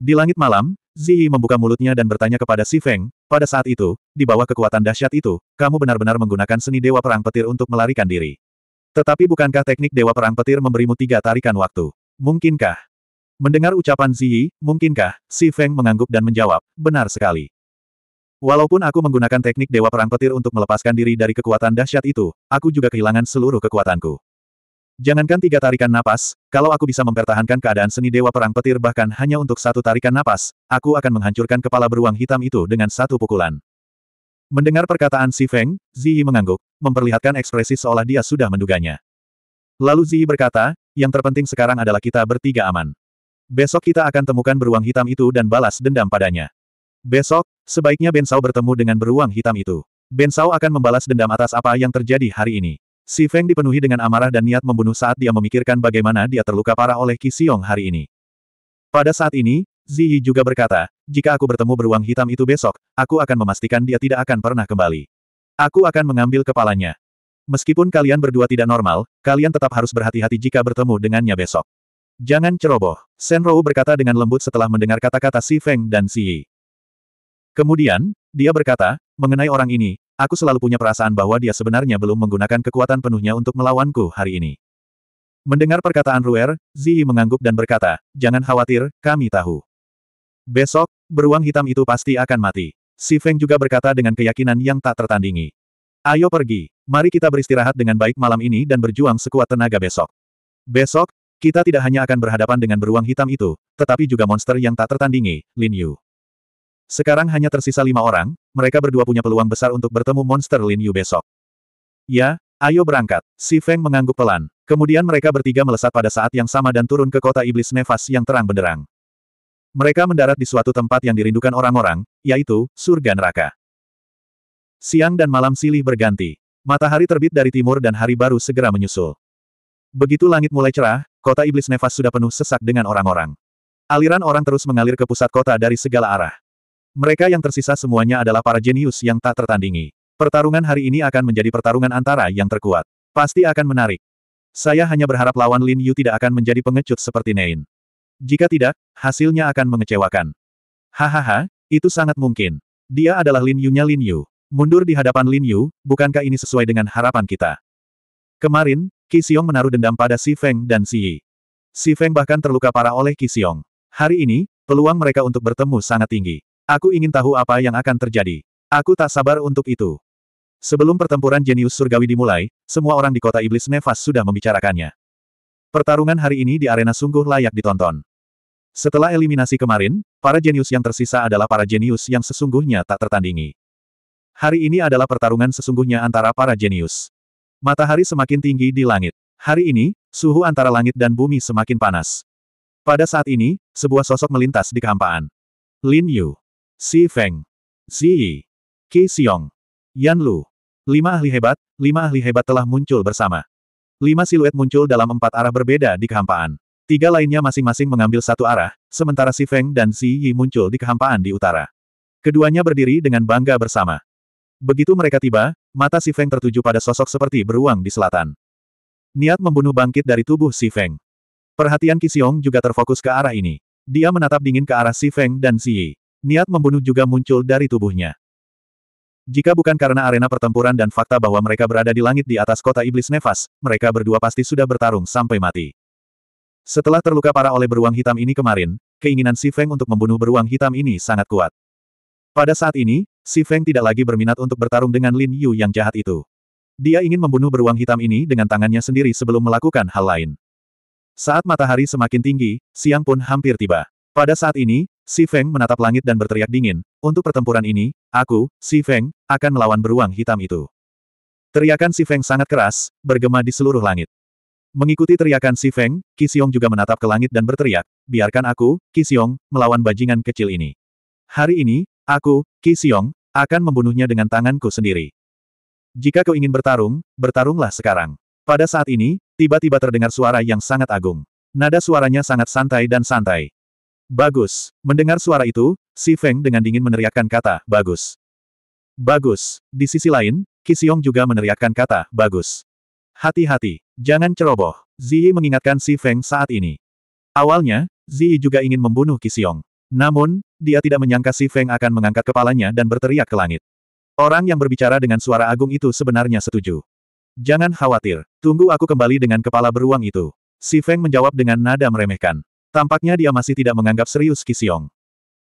Di langit malam, Ziyi membuka mulutnya dan bertanya kepada Si Feng, pada saat itu, di bawah kekuatan dahsyat itu, kamu benar-benar menggunakan seni Dewa Perang Petir untuk melarikan diri. Tetapi bukankah teknik Dewa Perang Petir memberimu tiga tarikan waktu? Mungkinkah? Mendengar ucapan Ziyi, mungkinkah, Si Feng mengangguk dan menjawab, benar sekali. Walaupun aku menggunakan teknik Dewa Perang Petir untuk melepaskan diri dari kekuatan dahsyat itu, aku juga kehilangan seluruh kekuatanku. Jangankan tiga tarikan napas, kalau aku bisa mempertahankan keadaan seni Dewa Perang Petir bahkan hanya untuk satu tarikan napas, aku akan menghancurkan kepala beruang hitam itu dengan satu pukulan. Mendengar perkataan Si Feng, Ziyi mengangguk, memperlihatkan ekspresi seolah dia sudah menduganya. Lalu Ziyi berkata, yang terpenting sekarang adalah kita bertiga aman. Besok kita akan temukan beruang hitam itu dan balas dendam padanya. Besok, sebaiknya Ben Sao bertemu dengan beruang hitam itu. Ben Sao akan membalas dendam atas apa yang terjadi hari ini. Si Feng dipenuhi dengan amarah dan niat membunuh saat dia memikirkan bagaimana dia terluka parah oleh Qi Xiong hari ini. Pada saat ini, Zi Yi juga berkata, jika aku bertemu beruang hitam itu besok, aku akan memastikan dia tidak akan pernah kembali. Aku akan mengambil kepalanya. Meskipun kalian berdua tidak normal, kalian tetap harus berhati-hati jika bertemu dengannya besok. Jangan ceroboh, Senrou berkata dengan lembut setelah mendengar kata-kata Si Feng dan Ziyi. Yi. Kemudian, dia berkata, mengenai orang ini, Aku selalu punya perasaan bahwa dia sebenarnya belum menggunakan kekuatan penuhnya untuk melawanku hari ini. Mendengar perkataan Ruer, Zii mengangguk dan berkata, Jangan khawatir, kami tahu. Besok, beruang hitam itu pasti akan mati. Si Feng juga berkata dengan keyakinan yang tak tertandingi. Ayo pergi, mari kita beristirahat dengan baik malam ini dan berjuang sekuat tenaga besok. Besok, kita tidak hanya akan berhadapan dengan beruang hitam itu, tetapi juga monster yang tak tertandingi, Lin Yu. Sekarang hanya tersisa lima orang, mereka berdua punya peluang besar untuk bertemu monster Lin Yu besok. Ya, ayo berangkat. Si Feng mengangguk pelan. Kemudian mereka bertiga melesat pada saat yang sama dan turun ke kota iblis nefas yang terang benderang. Mereka mendarat di suatu tempat yang dirindukan orang-orang, yaitu, surga neraka. Siang dan malam silih berganti. Matahari terbit dari timur dan hari baru segera menyusul. Begitu langit mulai cerah, kota iblis nefas sudah penuh sesak dengan orang-orang. Aliran orang terus mengalir ke pusat kota dari segala arah. Mereka yang tersisa semuanya adalah para jenius yang tak tertandingi. Pertarungan hari ini akan menjadi pertarungan antara yang terkuat. Pasti akan menarik. Saya hanya berharap lawan Lin Yu tidak akan menjadi pengecut seperti Nein. Jika tidak, hasilnya akan mengecewakan. Hahaha, itu sangat mungkin. Dia adalah Lin Yu-nya Lin Yu. Mundur di hadapan Lin Yu, bukankah ini sesuai dengan harapan kita? Kemarin, Qi Xiong menaruh dendam pada Si Feng dan Si Yi. Si Feng bahkan terluka parah oleh Qi Xiong. Hari ini, peluang mereka untuk bertemu sangat tinggi. Aku ingin tahu apa yang akan terjadi. Aku tak sabar untuk itu. Sebelum pertempuran jenius surgawi dimulai, semua orang di kota iblis nefas sudah membicarakannya. Pertarungan hari ini di arena sungguh layak ditonton. Setelah eliminasi kemarin, para jenius yang tersisa adalah para jenius yang sesungguhnya tak tertandingi. Hari ini adalah pertarungan sesungguhnya antara para jenius. Matahari semakin tinggi di langit. Hari ini, suhu antara langit dan bumi semakin panas. Pada saat ini, sebuah sosok melintas di kehampaan. Lin Yu. Si Feng, Si Yi, Ki Xiong, Yan Lu. Lima ahli hebat, lima ahli hebat telah muncul bersama. Lima siluet muncul dalam empat arah berbeda di kehampaan. Tiga lainnya masing-masing mengambil satu arah, sementara Si Feng dan Si Yi muncul di kehampaan di utara. Keduanya berdiri dengan bangga bersama. Begitu mereka tiba, mata Si Feng tertuju pada sosok seperti beruang di selatan. Niat membunuh bangkit dari tubuh Si Feng. Perhatian Ki Xiong juga terfokus ke arah ini. Dia menatap dingin ke arah Si Feng dan Si Yi. Niat membunuh juga muncul dari tubuhnya. Jika bukan karena arena pertempuran dan fakta bahwa mereka berada di langit di atas kota iblis nefas, mereka berdua pasti sudah bertarung sampai mati. Setelah terluka parah oleh beruang hitam ini kemarin, keinginan Si Feng untuk membunuh beruang hitam ini sangat kuat. Pada saat ini, Si Feng tidak lagi berminat untuk bertarung dengan Lin Yu yang jahat itu. Dia ingin membunuh beruang hitam ini dengan tangannya sendiri sebelum melakukan hal lain. Saat matahari semakin tinggi, siang pun hampir tiba. Pada saat ini, Si Feng menatap langit dan berteriak dingin, untuk pertempuran ini, aku, Si Feng, akan melawan beruang hitam itu. Teriakan Si Feng sangat keras, bergema di seluruh langit. Mengikuti teriakan Si Feng, Xiong juga menatap ke langit dan berteriak, biarkan aku, Xiong, melawan bajingan kecil ini. Hari ini, aku, Xiong, akan membunuhnya dengan tanganku sendiri. Jika kau ingin bertarung, bertarunglah sekarang. Pada saat ini, tiba-tiba terdengar suara yang sangat agung. Nada suaranya sangat santai dan santai. Bagus. Mendengar suara itu, Si Feng dengan dingin meneriakkan kata, bagus. Bagus. Di sisi lain, Kisiong juga meneriakkan kata, bagus. Hati-hati, jangan ceroboh. Ziyi mengingatkan Si Feng saat ini. Awalnya, Ziyi juga ingin membunuh Kisiong. Namun, dia tidak menyangka Si Feng akan mengangkat kepalanya dan berteriak ke langit. Orang yang berbicara dengan suara agung itu sebenarnya setuju. Jangan khawatir, tunggu aku kembali dengan kepala beruang itu. Si Feng menjawab dengan nada meremehkan. Tampaknya dia masih tidak menganggap serius Kisiong.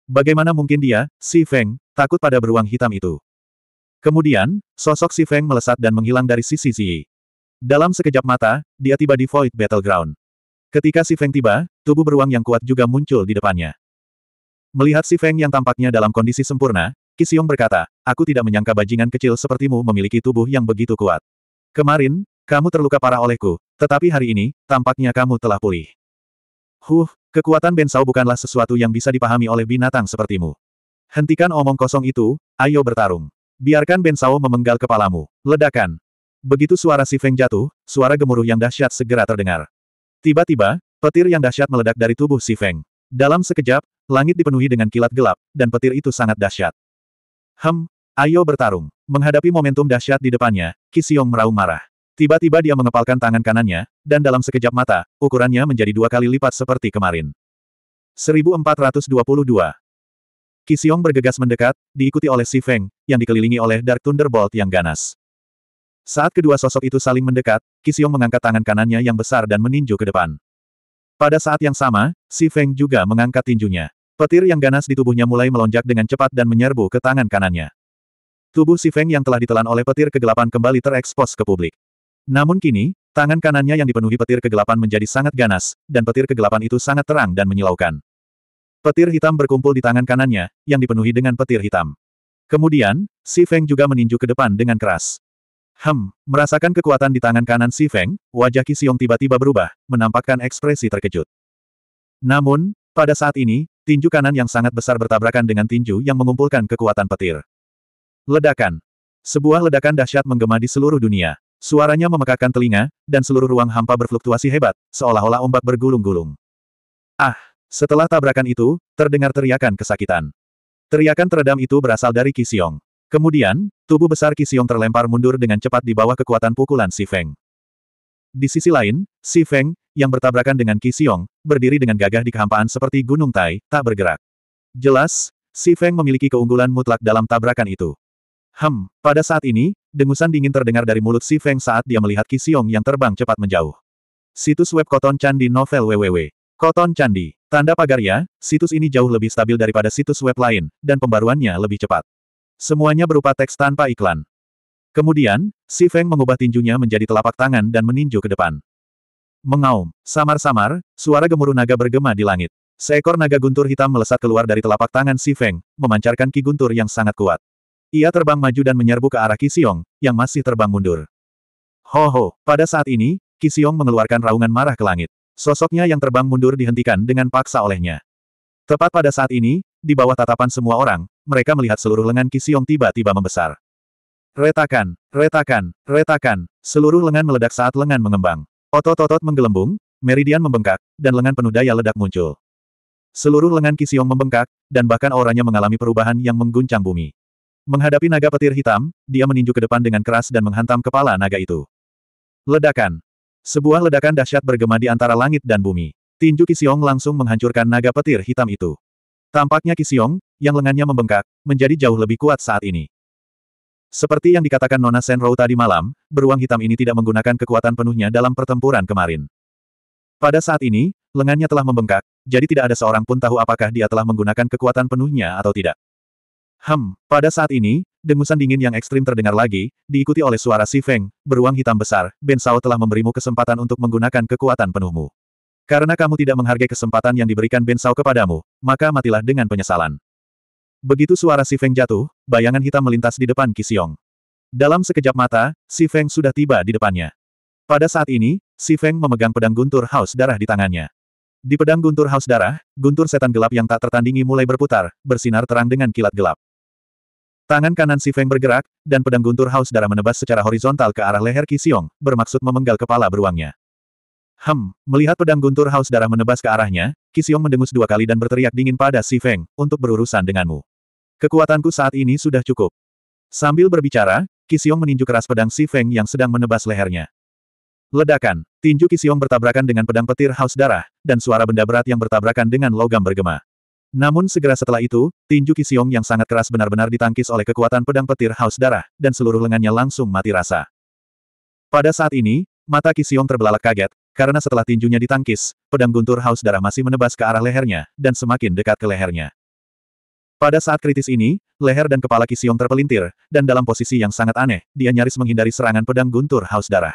Bagaimana mungkin dia, Si Feng, takut pada beruang hitam itu. Kemudian, sosok Si Feng melesat dan menghilang dari sisi Ziyi. Dalam sekejap mata, dia tiba di Void Battleground. Ketika Si Feng tiba, tubuh beruang yang kuat juga muncul di depannya. Melihat Si Feng yang tampaknya dalam kondisi sempurna, Kisiong berkata, aku tidak menyangka bajingan kecil sepertimu memiliki tubuh yang begitu kuat. Kemarin, kamu terluka parah olehku, tetapi hari ini, tampaknya kamu telah pulih. Huh, kekuatan Bensau bukanlah sesuatu yang bisa dipahami oleh binatang sepertimu. Hentikan omong kosong itu, ayo bertarung. Biarkan Bensau memenggal kepalamu. Ledakan. Begitu suara si Feng jatuh, suara gemuruh yang dahsyat segera terdengar. Tiba-tiba, petir yang dahsyat meledak dari tubuh si Feng. Dalam sekejap, langit dipenuhi dengan kilat gelap, dan petir itu sangat dahsyat. Hem, ayo bertarung. Menghadapi momentum dahsyat di depannya, Qi meraung marah. Tiba-tiba dia mengepalkan tangan kanannya, dan dalam sekejap mata, ukurannya menjadi dua kali lipat seperti kemarin. 1422 Kisiong bergegas mendekat, diikuti oleh Si Feng, yang dikelilingi oleh Dark Thunderbolt yang ganas. Saat kedua sosok itu saling mendekat, Kisiong mengangkat tangan kanannya yang besar dan meninju ke depan. Pada saat yang sama, Si Feng juga mengangkat tinjunya. Petir yang ganas di tubuhnya mulai melonjak dengan cepat dan menyerbu ke tangan kanannya. Tubuh Si Feng yang telah ditelan oleh petir kegelapan kembali terekspos ke publik. Namun kini, tangan kanannya yang dipenuhi petir kegelapan menjadi sangat ganas, dan petir kegelapan itu sangat terang dan menyilaukan. Petir hitam berkumpul di tangan kanannya, yang dipenuhi dengan petir hitam. Kemudian, Si Feng juga meninju ke depan dengan keras. Hem, merasakan kekuatan di tangan kanan Si Feng, wajah Qi tiba-tiba berubah, menampakkan ekspresi terkejut. Namun, pada saat ini, tinju kanan yang sangat besar bertabrakan dengan tinju yang mengumpulkan kekuatan petir. Ledakan. Sebuah ledakan dahsyat menggema di seluruh dunia. Suaranya memekakkan telinga, dan seluruh ruang hampa berfluktuasi hebat, seolah-olah ombak bergulung-gulung. Ah! Setelah tabrakan itu, terdengar teriakan kesakitan. Teriakan teredam itu berasal dari Kisiong. Kemudian, tubuh besar Kisiong terlempar mundur dengan cepat di bawah kekuatan pukulan Si Feng. Di sisi lain, Si Feng, yang bertabrakan dengan Qi berdiri dengan gagah di kehampaan seperti gunung Tai, tak bergerak. Jelas, Si Feng memiliki keunggulan mutlak dalam tabrakan itu. Hem, pada saat ini, dengusan dingin terdengar dari mulut Si Feng saat dia melihat Qi yang terbang cepat menjauh. Situs web Koton Candi Novel www. Koton Candi. Tanda pagar ya? situs ini jauh lebih stabil daripada situs web lain, dan pembaruannya lebih cepat. Semuanya berupa teks tanpa iklan. Kemudian, Si Feng mengubah tinjunya menjadi telapak tangan dan meninju ke depan. Mengaum, samar-samar, suara gemuruh naga bergema di langit. Seekor naga guntur hitam melesat keluar dari telapak tangan Si Feng, memancarkan ki guntur yang sangat kuat. Ia terbang maju dan menyerbu ke arah Kisiong, yang masih terbang mundur. Ho-ho, pada saat ini, Kisiong mengeluarkan raungan marah ke langit. Sosoknya yang terbang mundur dihentikan dengan paksa olehnya. Tepat pada saat ini, di bawah tatapan semua orang, mereka melihat seluruh lengan Kisiong tiba-tiba membesar. Retakan, retakan, retakan, seluruh lengan meledak saat lengan mengembang. Otot-otot menggelembung, meridian membengkak, dan lengan penuh daya ledak muncul. Seluruh lengan Kisiong membengkak, dan bahkan auranya mengalami perubahan yang mengguncang bumi. Menghadapi naga petir hitam, dia meninju ke depan dengan keras dan menghantam kepala naga itu. Ledakan. Sebuah ledakan dahsyat bergema di antara langit dan bumi. Tinju Kisiong langsung menghancurkan naga petir hitam itu. Tampaknya Kisiong, yang lengannya membengkak, menjadi jauh lebih kuat saat ini. Seperti yang dikatakan Nona Senrou tadi malam, beruang hitam ini tidak menggunakan kekuatan penuhnya dalam pertempuran kemarin. Pada saat ini, lengannya telah membengkak, jadi tidak ada seorang pun tahu apakah dia telah menggunakan kekuatan penuhnya atau tidak. Ham, pada saat ini, dengusan dingin yang ekstrim terdengar lagi, diikuti oleh suara Si Feng, beruang hitam besar, Ben Sao telah memberimu kesempatan untuk menggunakan kekuatan penuhmu. Karena kamu tidak menghargai kesempatan yang diberikan Ben Sao kepadamu, maka matilah dengan penyesalan. Begitu suara Si Feng jatuh, bayangan hitam melintas di depan Kisiong. Dalam sekejap mata, Si Feng sudah tiba di depannya. Pada saat ini, Si Feng memegang pedang guntur haus darah di tangannya. Di pedang guntur haus darah, guntur setan gelap yang tak tertandingi mulai berputar, bersinar terang dengan kilat gelap. Tangan kanan Si Feng bergerak, dan pedang guntur haus darah menebas secara horizontal ke arah leher Qisiong, bermaksud memenggal kepala beruangnya. Hem, melihat pedang guntur haus darah menebas ke arahnya, Qisiong mendengus dua kali dan berteriak dingin pada Si Feng, untuk berurusan denganmu. Kekuatanku saat ini sudah cukup. Sambil berbicara, Qisiong meninju keras pedang Si Feng yang sedang menebas lehernya. Ledakan, tinju Qisiong bertabrakan dengan pedang petir haus darah, dan suara benda berat yang bertabrakan dengan logam bergema. Namun segera setelah itu, tinju Kisiong yang sangat keras benar-benar ditangkis oleh kekuatan pedang petir haus darah, dan seluruh lengannya langsung mati rasa. Pada saat ini, mata Kisiong terbelalak kaget, karena setelah tinjunya ditangkis, pedang guntur haus darah masih menebas ke arah lehernya, dan semakin dekat ke lehernya. Pada saat kritis ini, leher dan kepala Kisiong terpelintir, dan dalam posisi yang sangat aneh, dia nyaris menghindari serangan pedang guntur haus darah.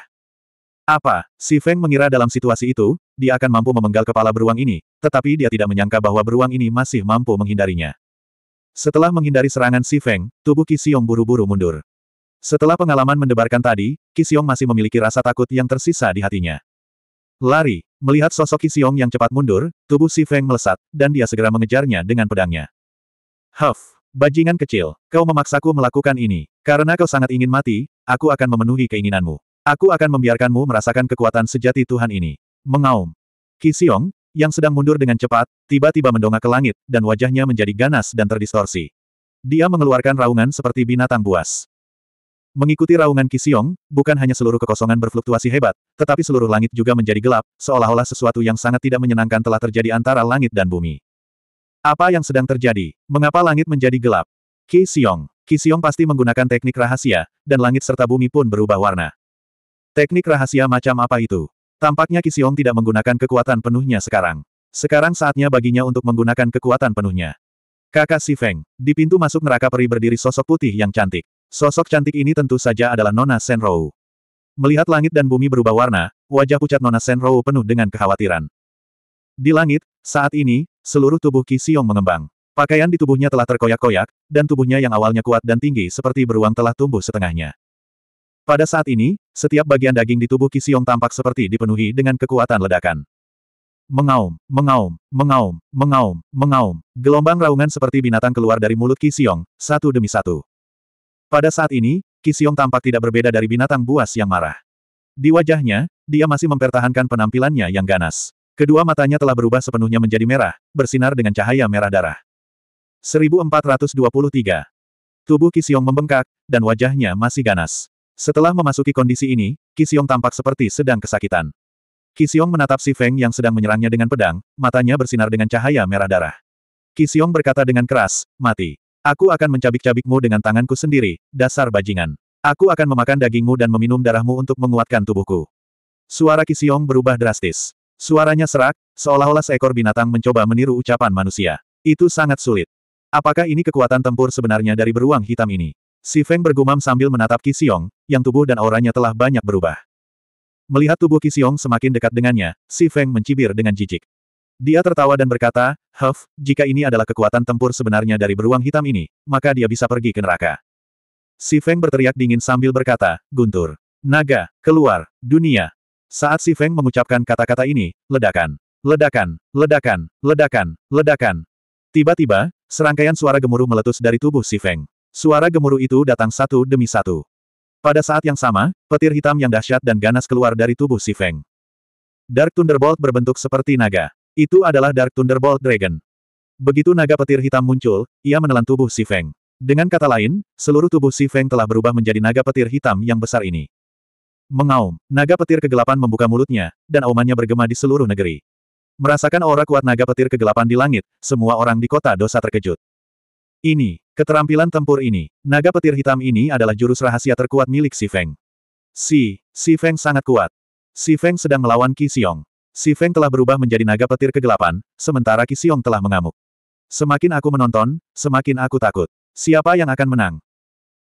Apa, si Feng mengira dalam situasi itu, dia akan mampu memenggal kepala beruang ini, tetapi dia tidak menyangka bahwa beruang ini masih mampu menghindarinya. Setelah menghindari serangan Si Feng, tubuh Kisiong buru-buru mundur. Setelah pengalaman mendebarkan tadi, Kisiong masih memiliki rasa takut yang tersisa di hatinya. Lari, melihat sosok Kisiong yang cepat mundur, tubuh Si Feng melesat, dan dia segera mengejarnya dengan pedangnya. Huff, bajingan kecil, kau memaksaku melakukan ini, karena kau sangat ingin mati, aku akan memenuhi keinginanmu. Aku akan membiarkanmu merasakan kekuatan sejati Tuhan ini. Mengaum. Kisiong, yang sedang mundur dengan cepat, tiba-tiba mendongak ke langit, dan wajahnya menjadi ganas dan terdistorsi. Dia mengeluarkan raungan seperti binatang buas. Mengikuti raungan Kisiong, bukan hanya seluruh kekosongan berfluktuasi hebat, tetapi seluruh langit juga menjadi gelap, seolah-olah sesuatu yang sangat tidak menyenangkan telah terjadi antara langit dan bumi. Apa yang sedang terjadi? Mengapa langit menjadi gelap? Kisiong. Kisiong pasti menggunakan teknik rahasia, dan langit serta bumi pun berubah warna. Teknik rahasia macam apa itu? Tampaknya Kisiong tidak menggunakan kekuatan penuhnya sekarang. Sekarang saatnya baginya untuk menggunakan kekuatan penuhnya. Kakak Si Feng, di pintu masuk neraka peri berdiri sosok putih yang cantik. Sosok cantik ini tentu saja adalah Nona Senrou. Melihat langit dan bumi berubah warna, wajah pucat Nona Senrou penuh dengan kekhawatiran. Di langit, saat ini, seluruh tubuh Kisiong mengembang. Pakaian di tubuhnya telah terkoyak-koyak, dan tubuhnya yang awalnya kuat dan tinggi seperti beruang telah tumbuh setengahnya. Pada saat ini, setiap bagian daging di tubuh Kisiong tampak seperti dipenuhi dengan kekuatan ledakan. Mengaum, mengaum, mengaum, mengaum, mengaum. Gelombang raungan seperti binatang keluar dari mulut Kisiong, satu demi satu. Pada saat ini, Kisiong tampak tidak berbeda dari binatang buas yang marah. Di wajahnya, dia masih mempertahankan penampilannya yang ganas. Kedua matanya telah berubah sepenuhnya menjadi merah, bersinar dengan cahaya merah darah. 1423. Tubuh Kisiong membengkak, dan wajahnya masih ganas. Setelah memasuki kondisi ini, Kisiong tampak seperti sedang kesakitan. Kisiong menatap si Feng yang sedang menyerangnya dengan pedang, matanya bersinar dengan cahaya merah darah. Kisiong berkata dengan keras, mati. Aku akan mencabik-cabikmu dengan tanganku sendiri, dasar bajingan. Aku akan memakan dagingmu dan meminum darahmu untuk menguatkan tubuhku. Suara Kisiong berubah drastis. Suaranya serak, seolah-olah seekor binatang mencoba meniru ucapan manusia. Itu sangat sulit. Apakah ini kekuatan tempur sebenarnya dari beruang hitam ini? Si Feng bergumam sambil menatap Qisiong, yang tubuh dan auranya telah banyak berubah. Melihat tubuh Qisiong semakin dekat dengannya, Si Feng mencibir dengan jijik. Dia tertawa dan berkata, Huff, jika ini adalah kekuatan tempur sebenarnya dari beruang hitam ini, maka dia bisa pergi ke neraka. Si Feng berteriak dingin sambil berkata, Guntur. Naga, keluar, dunia. Saat Si Feng mengucapkan kata-kata ini, ledakan, ledakan, ledakan, ledakan, ledakan. Tiba-tiba, serangkaian suara gemuruh meletus dari tubuh Si Feng. Suara gemuruh itu datang satu demi satu. Pada saat yang sama, petir hitam yang dahsyat dan ganas keluar dari tubuh si Feng. Dark Thunderbolt berbentuk seperti naga. Itu adalah Dark Thunderbolt Dragon. Begitu naga petir hitam muncul, ia menelan tubuh si Feng. Dengan kata lain, seluruh tubuh si Feng telah berubah menjadi naga petir hitam yang besar ini. Mengaum, naga petir kegelapan membuka mulutnya, dan aumannya bergema di seluruh negeri. Merasakan aura kuat naga petir kegelapan di langit, semua orang di kota dosa terkejut. Ini, Keterampilan tempur ini, naga petir hitam ini adalah jurus rahasia terkuat milik Si Feng. Si, Si Feng sangat kuat. Si Feng sedang melawan Qi Xiong. Si Feng telah berubah menjadi naga petir kegelapan, sementara Qi Xiong telah mengamuk. Semakin aku menonton, semakin aku takut. Siapa yang akan menang?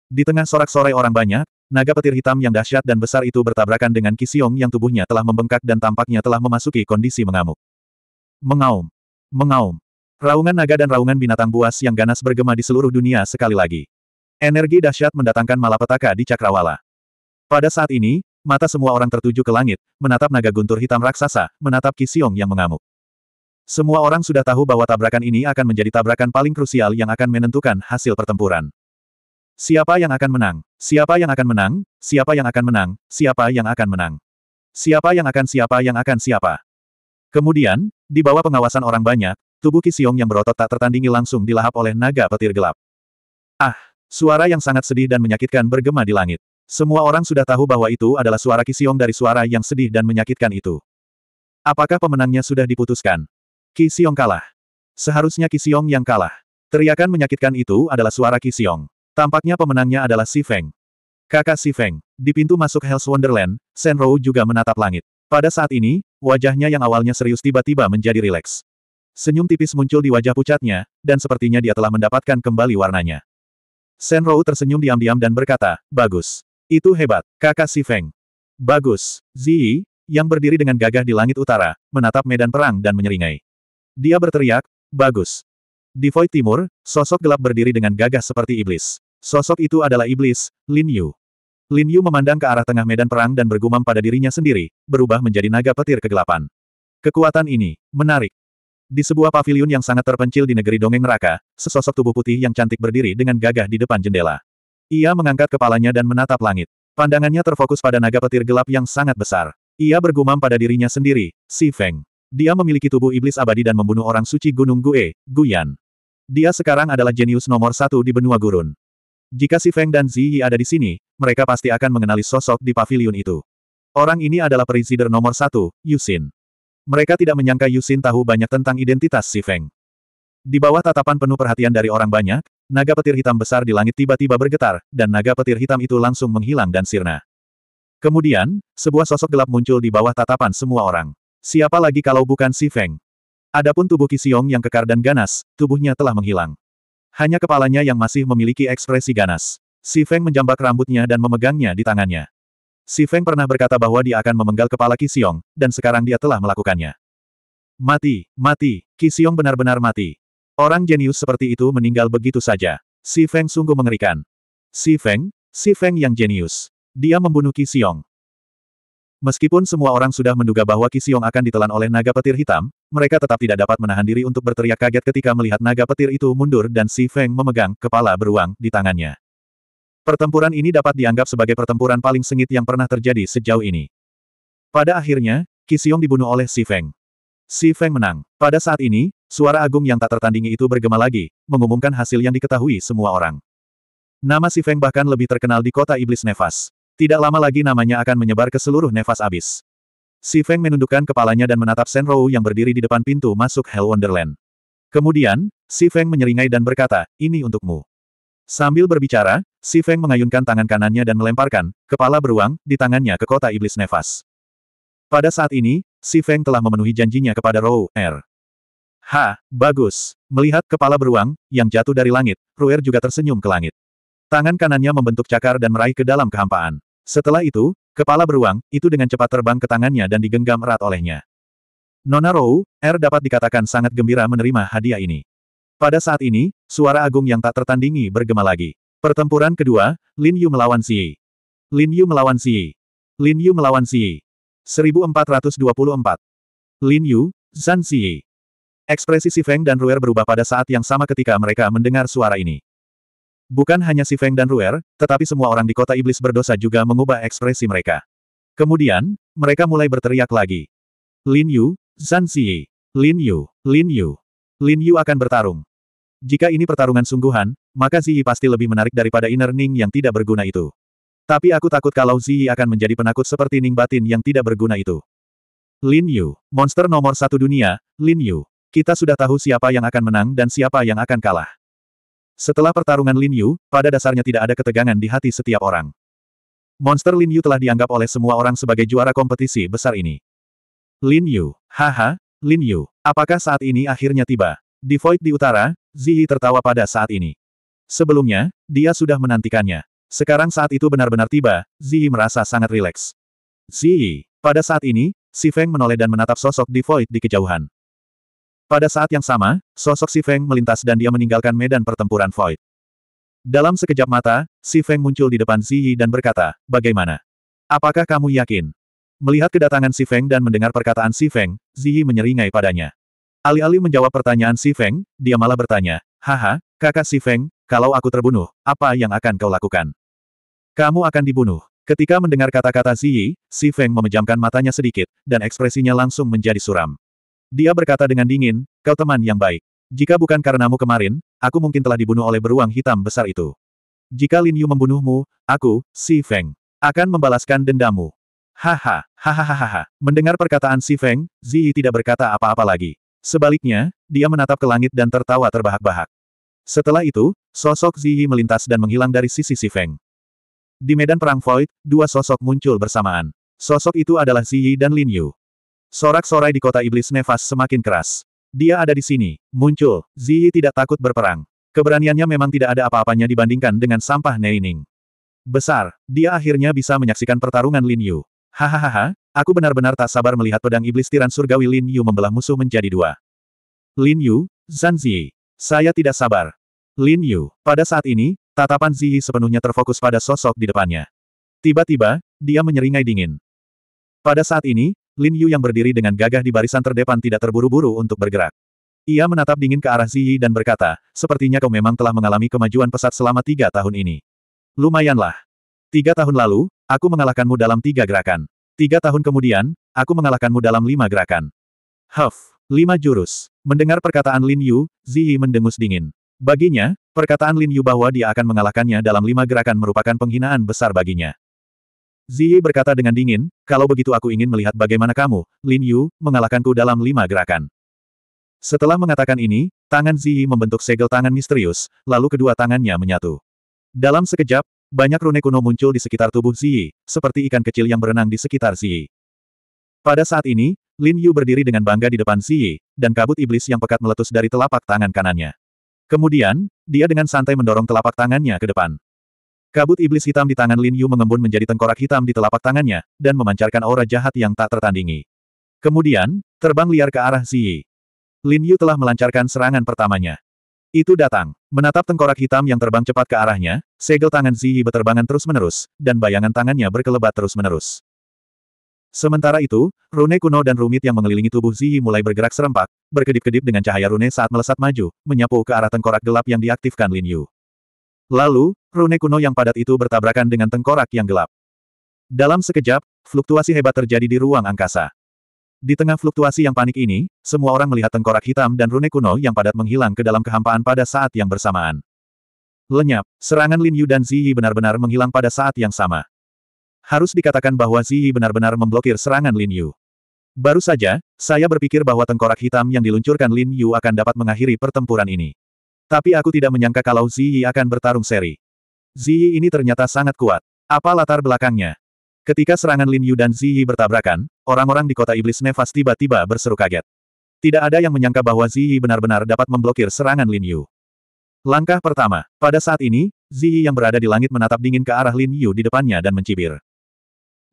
Di tengah sorak-sorai orang banyak, naga petir hitam yang dahsyat dan besar itu bertabrakan dengan Qi Xiong yang tubuhnya telah membengkak dan tampaknya telah memasuki kondisi mengamuk. Mengaum. Mengaum. Raungan naga dan raungan binatang buas yang ganas bergema di seluruh dunia sekali lagi. Energi dahsyat mendatangkan malapetaka di Cakrawala. Pada saat ini, mata semua orang tertuju ke langit, menatap naga guntur hitam raksasa, menatap Kisiong yang mengamuk. Semua orang sudah tahu bahwa tabrakan ini akan menjadi tabrakan paling krusial yang akan menentukan hasil pertempuran. Siapa yang akan menang? Siapa yang akan menang? Siapa yang akan menang? Siapa yang akan menang? Siapa yang akan siapa yang akan siapa? Kemudian, di bawah pengawasan orang banyak, Tubuh Kisiong yang berotot tak tertandingi langsung dilahap oleh naga petir gelap. Ah! Suara yang sangat sedih dan menyakitkan bergema di langit. Semua orang sudah tahu bahwa itu adalah suara Kisiong dari suara yang sedih dan menyakitkan itu. Apakah pemenangnya sudah diputuskan? Kisiong kalah. Seharusnya Kisiong yang kalah. Teriakan menyakitkan itu adalah suara Kisiong. Tampaknya pemenangnya adalah Si Feng. Kakak Si Feng. Di pintu masuk Hell's Wonderland, Rou juga menatap langit. Pada saat ini, wajahnya yang awalnya serius tiba-tiba menjadi rileks. Senyum tipis muncul di wajah pucatnya, dan sepertinya dia telah mendapatkan kembali warnanya. Senrou tersenyum diam-diam dan berkata, Bagus. Itu hebat, kakak si Feng. Bagus. Ziyi, yang berdiri dengan gagah di langit utara, menatap medan perang dan menyeringai. Dia berteriak, Bagus. Di Void Timur, sosok gelap berdiri dengan gagah seperti iblis. Sosok itu adalah iblis, Lin Yu. Lin Yu memandang ke arah tengah medan perang dan bergumam pada dirinya sendiri, berubah menjadi naga petir kegelapan. Kekuatan ini, menarik. Di sebuah pavilion yang sangat terpencil di negeri dongeng neraka, sesosok tubuh putih yang cantik berdiri dengan gagah di depan jendela. Ia mengangkat kepalanya dan menatap langit. Pandangannya terfokus pada naga petir gelap yang sangat besar. Ia bergumam pada dirinya sendiri, Si Feng. Dia memiliki tubuh iblis abadi dan membunuh orang suci Gunung Gue, Guyan. Dia sekarang adalah jenius nomor satu di benua gurun. Jika Si Feng dan Zi Yi ada di sini, mereka pasti akan mengenali sosok di pavilion itu. Orang ini adalah perizider nomor satu, Yusin. Mereka tidak menyangka Yusin tahu banyak tentang identitas Si Feng. Di bawah tatapan penuh perhatian dari orang banyak, naga petir hitam besar di langit tiba-tiba bergetar, dan naga petir hitam itu langsung menghilang dan sirna. Kemudian, sebuah sosok gelap muncul di bawah tatapan semua orang. Siapa lagi kalau bukan Si Feng? Adapun tubuh Kisiong yang kekar dan ganas, tubuhnya telah menghilang. Hanya kepalanya yang masih memiliki ekspresi ganas. Si Feng menjambak rambutnya dan memegangnya di tangannya. Si Feng pernah berkata bahwa dia akan memenggal kepala Xiong, dan sekarang dia telah melakukannya. Mati, mati, Xiong benar-benar mati. Orang jenius seperti itu meninggal begitu saja. Si Feng sungguh mengerikan. Si Feng, si Feng yang jenius. Dia membunuh Xiong. Meskipun semua orang sudah menduga bahwa Kisiong akan ditelan oleh naga petir hitam, mereka tetap tidak dapat menahan diri untuk berteriak kaget ketika melihat naga petir itu mundur dan Si Feng memegang kepala beruang di tangannya. Pertempuran ini dapat dianggap sebagai pertempuran paling sengit yang pernah terjadi sejauh ini. Pada akhirnya, Kisiong dibunuh oleh Si Feng. Si Feng menang. Pada saat ini, suara agung yang tak tertandingi itu bergema lagi, mengumumkan hasil yang diketahui semua orang. Nama Si Feng bahkan lebih terkenal di kota iblis nefas. Tidak lama lagi namanya akan menyebar ke seluruh nefas abis. Si Feng menundukkan kepalanya dan menatap Shen Rou yang berdiri di depan pintu masuk Hell Wonderland. Kemudian, Si Feng menyeringai dan berkata, ini untukmu. Sambil berbicara, Si Feng mengayunkan tangan kanannya dan melemparkan, kepala beruang, di tangannya ke kota iblis nefas. Pada saat ini, Si Feng telah memenuhi janjinya kepada Rou Er. Ha, bagus. Melihat kepala beruang, yang jatuh dari langit, Ruer juga tersenyum ke langit. Tangan kanannya membentuk cakar dan meraih ke dalam kehampaan. Setelah itu, kepala beruang, itu dengan cepat terbang ke tangannya dan digenggam erat olehnya. Nona Rou, Er dapat dikatakan sangat gembira menerima hadiah ini. Pada saat ini, suara agung yang tak tertandingi bergema lagi. Pertempuran kedua, Lin Yu melawan Xi. Lin Yu melawan Xi. Lin Yu melawan Xi. 1424. Lin Yu, Zan Xi. Ekspresi Si Feng dan Ruer berubah pada saat yang sama ketika mereka mendengar suara ini. Bukan hanya Si Feng dan Ruer, tetapi semua orang di kota iblis berdosa juga mengubah ekspresi mereka. Kemudian, mereka mulai berteriak lagi. Lin Yu, Zan Xi. Lin Yu, Lin Yu. Lin Yu akan bertarung. Jika ini pertarungan sungguhan, maka Ziyi pasti lebih menarik daripada Inner Ning yang tidak berguna itu. Tapi aku takut kalau Ziyi akan menjadi penakut seperti Ning Batin yang tidak berguna itu. Lin Yu, monster nomor satu dunia, Lin Yu. Kita sudah tahu siapa yang akan menang dan siapa yang akan kalah. Setelah pertarungan Lin Yu, pada dasarnya tidak ada ketegangan di hati setiap orang. Monster Lin Yu telah dianggap oleh semua orang sebagai juara kompetisi besar ini. Lin Yu, haha, Lin Yu, apakah saat ini akhirnya tiba? Di Void di utara, Ziyi tertawa pada saat ini. Sebelumnya, dia sudah menantikannya. Sekarang saat itu benar-benar tiba, Ziyi merasa sangat rileks. Ziyi, pada saat ini, Si Feng menoleh dan menatap sosok di Void di kejauhan. Pada saat yang sama, sosok Si Feng melintas dan dia meninggalkan medan pertempuran Void. Dalam sekejap mata, Si Feng muncul di depan Yi dan berkata, Bagaimana? Apakah kamu yakin? Melihat kedatangan Si Feng dan mendengar perkataan Si Feng, Yi menyeringai padanya. Alih-alih menjawab pertanyaan Si Feng, dia malah bertanya, Haha, kakak Si Feng, kalau aku terbunuh, apa yang akan kau lakukan? Kamu akan dibunuh. Ketika mendengar kata-kata Yi, Si Feng memejamkan matanya sedikit, dan ekspresinya langsung menjadi suram. Dia berkata dengan dingin, kau teman yang baik. Jika bukan karenamu kemarin, aku mungkin telah dibunuh oleh beruang hitam besar itu. Jika Lin Yu membunuhmu, aku, Si Feng, akan membalaskan dendamu. Haha, hahaha. Mendengar perkataan Si Feng, Ziyi tidak berkata apa-apa lagi. Sebaliknya, dia menatap ke langit dan tertawa terbahak-bahak. Setelah itu, sosok Zihi melintas dan menghilang dari sisi Si Feng. Di medan perang Void, dua sosok muncul bersamaan. Sosok itu adalah Zihi dan Lin Yu. Sorak-sorai di kota iblis nefas semakin keras. Dia ada di sini, muncul, Zihi tidak takut berperang. Keberaniannya memang tidak ada apa-apanya dibandingkan dengan sampah Neining. Besar, dia akhirnya bisa menyaksikan pertarungan Lin Yu. Hahaha, aku benar-benar tak sabar melihat pedang iblis tiran surgawi Lin Yu membelah musuh menjadi dua. Lin Yu, Zan Ziyi. Saya tidak sabar. Lin Yu, pada saat ini, tatapan Ziyi sepenuhnya terfokus pada sosok di depannya. Tiba-tiba, dia menyeringai dingin. Pada saat ini, Lin Yu yang berdiri dengan gagah di barisan terdepan tidak terburu-buru untuk bergerak. Ia menatap dingin ke arah Ziyi dan berkata, sepertinya kau memang telah mengalami kemajuan pesat selama tiga tahun ini. Lumayanlah. Tiga tahun lalu, aku mengalahkanmu dalam tiga gerakan. Tiga tahun kemudian, aku mengalahkanmu dalam lima gerakan. Huff, lima jurus. Mendengar perkataan Lin Yu, Ziyi mendengus dingin. Baginya, perkataan Lin Yu bahwa dia akan mengalahkannya dalam lima gerakan merupakan penghinaan besar baginya. Ziyi berkata dengan dingin, kalau begitu aku ingin melihat bagaimana kamu, Lin Yu, mengalahkanku dalam lima gerakan. Setelah mengatakan ini, tangan Ziyi membentuk segel tangan misterius, lalu kedua tangannya menyatu. Dalam sekejap, banyak rune kuno muncul di sekitar tubuh Ziyi, seperti ikan kecil yang berenang di sekitar Ziyi. Pada saat ini, Lin Yu berdiri dengan bangga di depan Ziyi, dan kabut iblis yang pekat meletus dari telapak tangan kanannya. Kemudian, dia dengan santai mendorong telapak tangannya ke depan. Kabut iblis hitam di tangan Lin Yu mengembun menjadi tengkorak hitam di telapak tangannya, dan memancarkan aura jahat yang tak tertandingi. Kemudian, terbang liar ke arah Ziyi. Lin Yu telah melancarkan serangan pertamanya. Itu datang. Menatap tengkorak hitam yang terbang cepat ke arahnya, segel tangan Zihi berterbangan terus-menerus, dan bayangan tangannya berkelebat terus-menerus. Sementara itu, rune kuno dan rumit yang mengelilingi tubuh Zihi mulai bergerak serempak, berkedip-kedip dengan cahaya rune saat melesat maju, menyapu ke arah tengkorak gelap yang diaktifkan Lin Yu. Lalu, rune kuno yang padat itu bertabrakan dengan tengkorak yang gelap. Dalam sekejap, fluktuasi hebat terjadi di ruang angkasa. Di tengah fluktuasi yang panik ini, semua orang melihat tengkorak hitam dan rune kuno yang padat menghilang ke dalam kehampaan pada saat yang bersamaan. Lenyap, serangan Lin Yu dan Ziyi benar-benar menghilang pada saat yang sama. Harus dikatakan bahwa Ziyi benar-benar memblokir serangan Lin Yu. Baru saja, saya berpikir bahwa tengkorak hitam yang diluncurkan Lin Yu akan dapat mengakhiri pertempuran ini. Tapi aku tidak menyangka kalau Ziyi akan bertarung seri. Ziyi ini ternyata sangat kuat. Apa latar belakangnya? Ketika serangan Lin Yu dan Zi Yi bertabrakan, orang-orang di kota iblis nefas tiba-tiba berseru kaget. Tidak ada yang menyangka bahwa Zi Yi benar-benar dapat memblokir serangan Lin Yu. Langkah pertama, pada saat ini, Zi Yi yang berada di langit menatap dingin ke arah Lin Yu di depannya dan mencibir.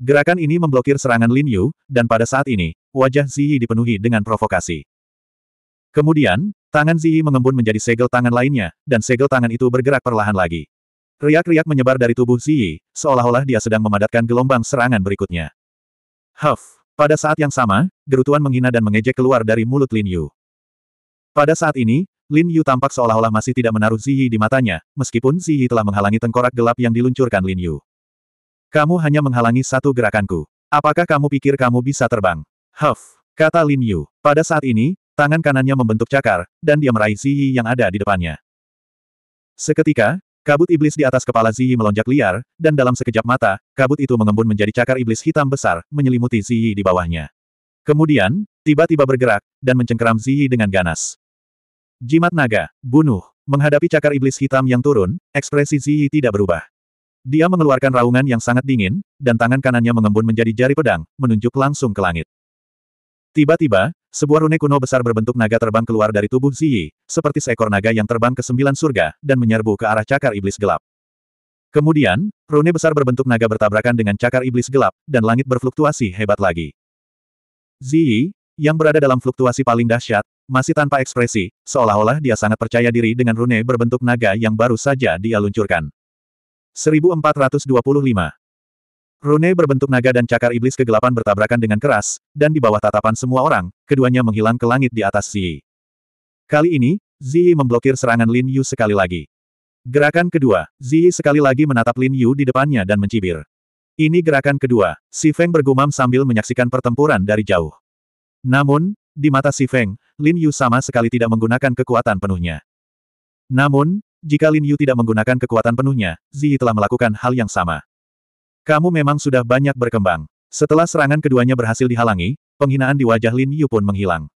Gerakan ini memblokir serangan Lin Yu, dan pada saat ini, wajah Zi Yi dipenuhi dengan provokasi. Kemudian, tangan Zi Yi mengembun menjadi segel tangan lainnya, dan segel tangan itu bergerak perlahan lagi. Riak-riak menyebar dari tubuh Ziyi, seolah-olah dia sedang memadatkan gelombang serangan berikutnya. Huff! Pada saat yang sama, gerutuan menghina dan mengejek keluar dari mulut Lin Yu. Pada saat ini, Lin Yu tampak seolah-olah masih tidak menaruh Ziyi di matanya, meskipun Ziyi telah menghalangi tengkorak gelap yang diluncurkan Lin Yu. Kamu hanya menghalangi satu gerakanku. Apakah kamu pikir kamu bisa terbang? Huff! Kata Lin Yu. Pada saat ini, tangan kanannya membentuk cakar, dan dia meraih Ziyi yang ada di depannya. Seketika, Kabut iblis di atas kepala Ziyi melonjak liar, dan dalam sekejap mata, kabut itu mengembun menjadi cakar iblis hitam besar, menyelimuti Ziyi di bawahnya. Kemudian, tiba-tiba bergerak, dan mencengkeram Ziyi dengan ganas. Jimat naga, bunuh, menghadapi cakar iblis hitam yang turun, ekspresi Ziyi tidak berubah. Dia mengeluarkan raungan yang sangat dingin, dan tangan kanannya mengembun menjadi jari pedang, menunjuk langsung ke langit. Tiba-tiba, sebuah rune kuno besar berbentuk naga terbang keluar dari tubuh Ziyi, seperti seekor naga yang terbang ke sembilan surga, dan menyerbu ke arah cakar iblis gelap. Kemudian, rune besar berbentuk naga bertabrakan dengan cakar iblis gelap, dan langit berfluktuasi hebat lagi. Ziyi, yang berada dalam fluktuasi paling dahsyat, masih tanpa ekspresi, seolah-olah dia sangat percaya diri dengan rune berbentuk naga yang baru saja dia luncurkan. 1425 Rune berbentuk naga dan cakar iblis kegelapan bertabrakan dengan keras, dan di bawah tatapan semua orang, keduanya menghilang ke langit di atas Zi. Kali ini, Zi memblokir serangan Lin Yu sekali lagi. Gerakan kedua, Zi sekali lagi menatap Lin Yu di depannya dan mencibir. Ini gerakan kedua, Si Feng bergumam sambil menyaksikan pertempuran dari jauh. Namun, di mata Si Feng, Lin Yu sama sekali tidak menggunakan kekuatan penuhnya. Namun, jika Lin Yu tidak menggunakan kekuatan penuhnya, Zi telah melakukan hal yang sama. Kamu memang sudah banyak berkembang. Setelah serangan keduanya berhasil dihalangi, penghinaan di wajah Lin Yu pun menghilang.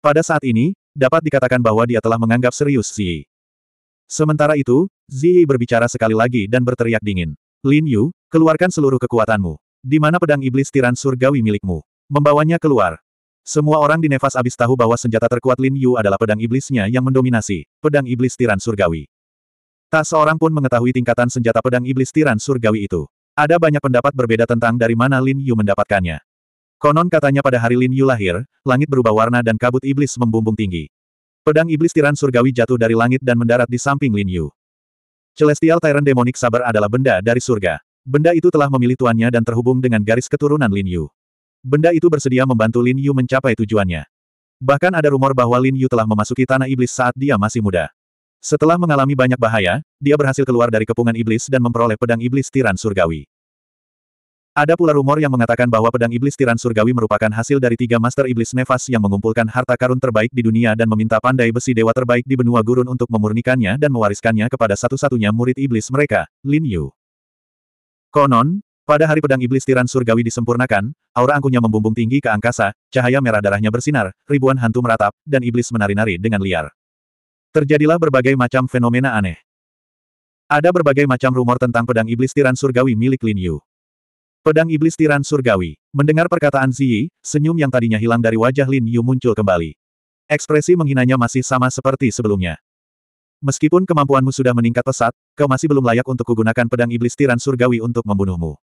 Pada saat ini, dapat dikatakan bahwa dia telah menganggap serius Zi. Sementara itu, Zi berbicara sekali lagi dan berteriak dingin. Lin Yu, keluarkan seluruh kekuatanmu. Di mana pedang iblis tiran surgawi milikmu? Membawanya keluar. Semua orang di Nefas Abis tahu bahwa senjata terkuat Lin Yu adalah pedang iblisnya yang mendominasi, pedang iblis tiran surgawi. Tak seorang pun mengetahui tingkatan senjata pedang iblis tiran surgawi itu. Ada banyak pendapat berbeda tentang dari mana Lin Yu mendapatkannya. Konon katanya pada hari Lin Yu lahir, langit berubah warna dan kabut iblis membumbung tinggi. Pedang iblis tiran surgawi jatuh dari langit dan mendarat di samping Lin Yu. Celestial Tyrant Demonic Saber adalah benda dari surga. Benda itu telah memilih tuannya dan terhubung dengan garis keturunan Lin Yu. Benda itu bersedia membantu Lin Yu mencapai tujuannya. Bahkan ada rumor bahwa Lin Yu telah memasuki tanah iblis saat dia masih muda. Setelah mengalami banyak bahaya, dia berhasil keluar dari kepungan iblis dan memperoleh pedang iblis tiran surgawi. Ada pula rumor yang mengatakan bahwa pedang iblis tiran surgawi merupakan hasil dari tiga master iblis nefas yang mengumpulkan harta karun terbaik di dunia dan meminta pandai besi dewa terbaik di benua gurun untuk memurnikannya dan mewariskannya kepada satu-satunya murid iblis mereka, Lin Yu. Konon, pada hari pedang iblis tiran surgawi disempurnakan, aura angkunya membumbung tinggi ke angkasa, cahaya merah darahnya bersinar, ribuan hantu meratap, dan iblis menari-nari dengan liar. Terjadilah berbagai macam fenomena aneh. Ada berbagai macam rumor tentang pedang iblis tiran surgawi milik Lin Yu. Pedang iblis tiran surgawi. Mendengar perkataan Ziyi, senyum yang tadinya hilang dari wajah Lin Yu muncul kembali. Ekspresi menghinanya masih sama seperti sebelumnya. Meskipun kemampuanmu sudah meningkat pesat, kau masih belum layak untuk kugunakan pedang iblis tiran surgawi untuk membunuhmu.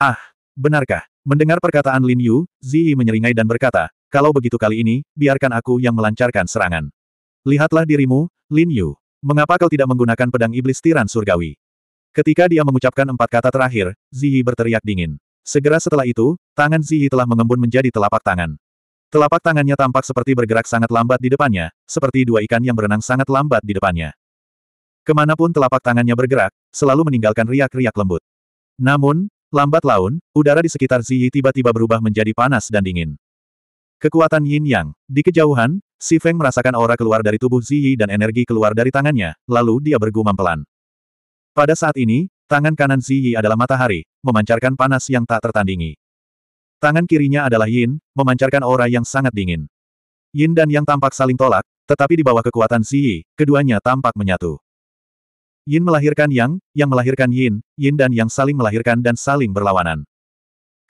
Ah, benarkah? Mendengar perkataan Lin Yu, Ziyi menyeringai dan berkata, kalau begitu kali ini, biarkan aku yang melancarkan serangan. Lihatlah dirimu, Lin Yu. Mengapa kau tidak menggunakan pedang iblis tiran surgawi? Ketika dia mengucapkan empat kata terakhir, Ziyi berteriak dingin. Segera setelah itu, tangan Ziyi telah mengembun menjadi telapak tangan. Telapak tangannya tampak seperti bergerak sangat lambat di depannya, seperti dua ikan yang berenang sangat lambat di depannya. Kemanapun telapak tangannya bergerak, selalu meninggalkan riak-riak lembut. Namun, lambat laun, udara di sekitar Ziyi tiba-tiba berubah menjadi panas dan dingin. Kekuatan yin yang. Di kejauhan, Si Feng merasakan aura keluar dari tubuh Ziyi dan energi keluar dari tangannya, lalu dia bergumam pelan. Pada saat ini, tangan kanan Ziyi adalah matahari, memancarkan panas yang tak tertandingi. Tangan kirinya adalah yin, memancarkan aura yang sangat dingin. Yin dan yang tampak saling tolak, tetapi di bawah kekuatan Ziyi, keduanya tampak menyatu. Yin melahirkan yang, yang melahirkan yin, yin dan yang saling melahirkan dan saling berlawanan.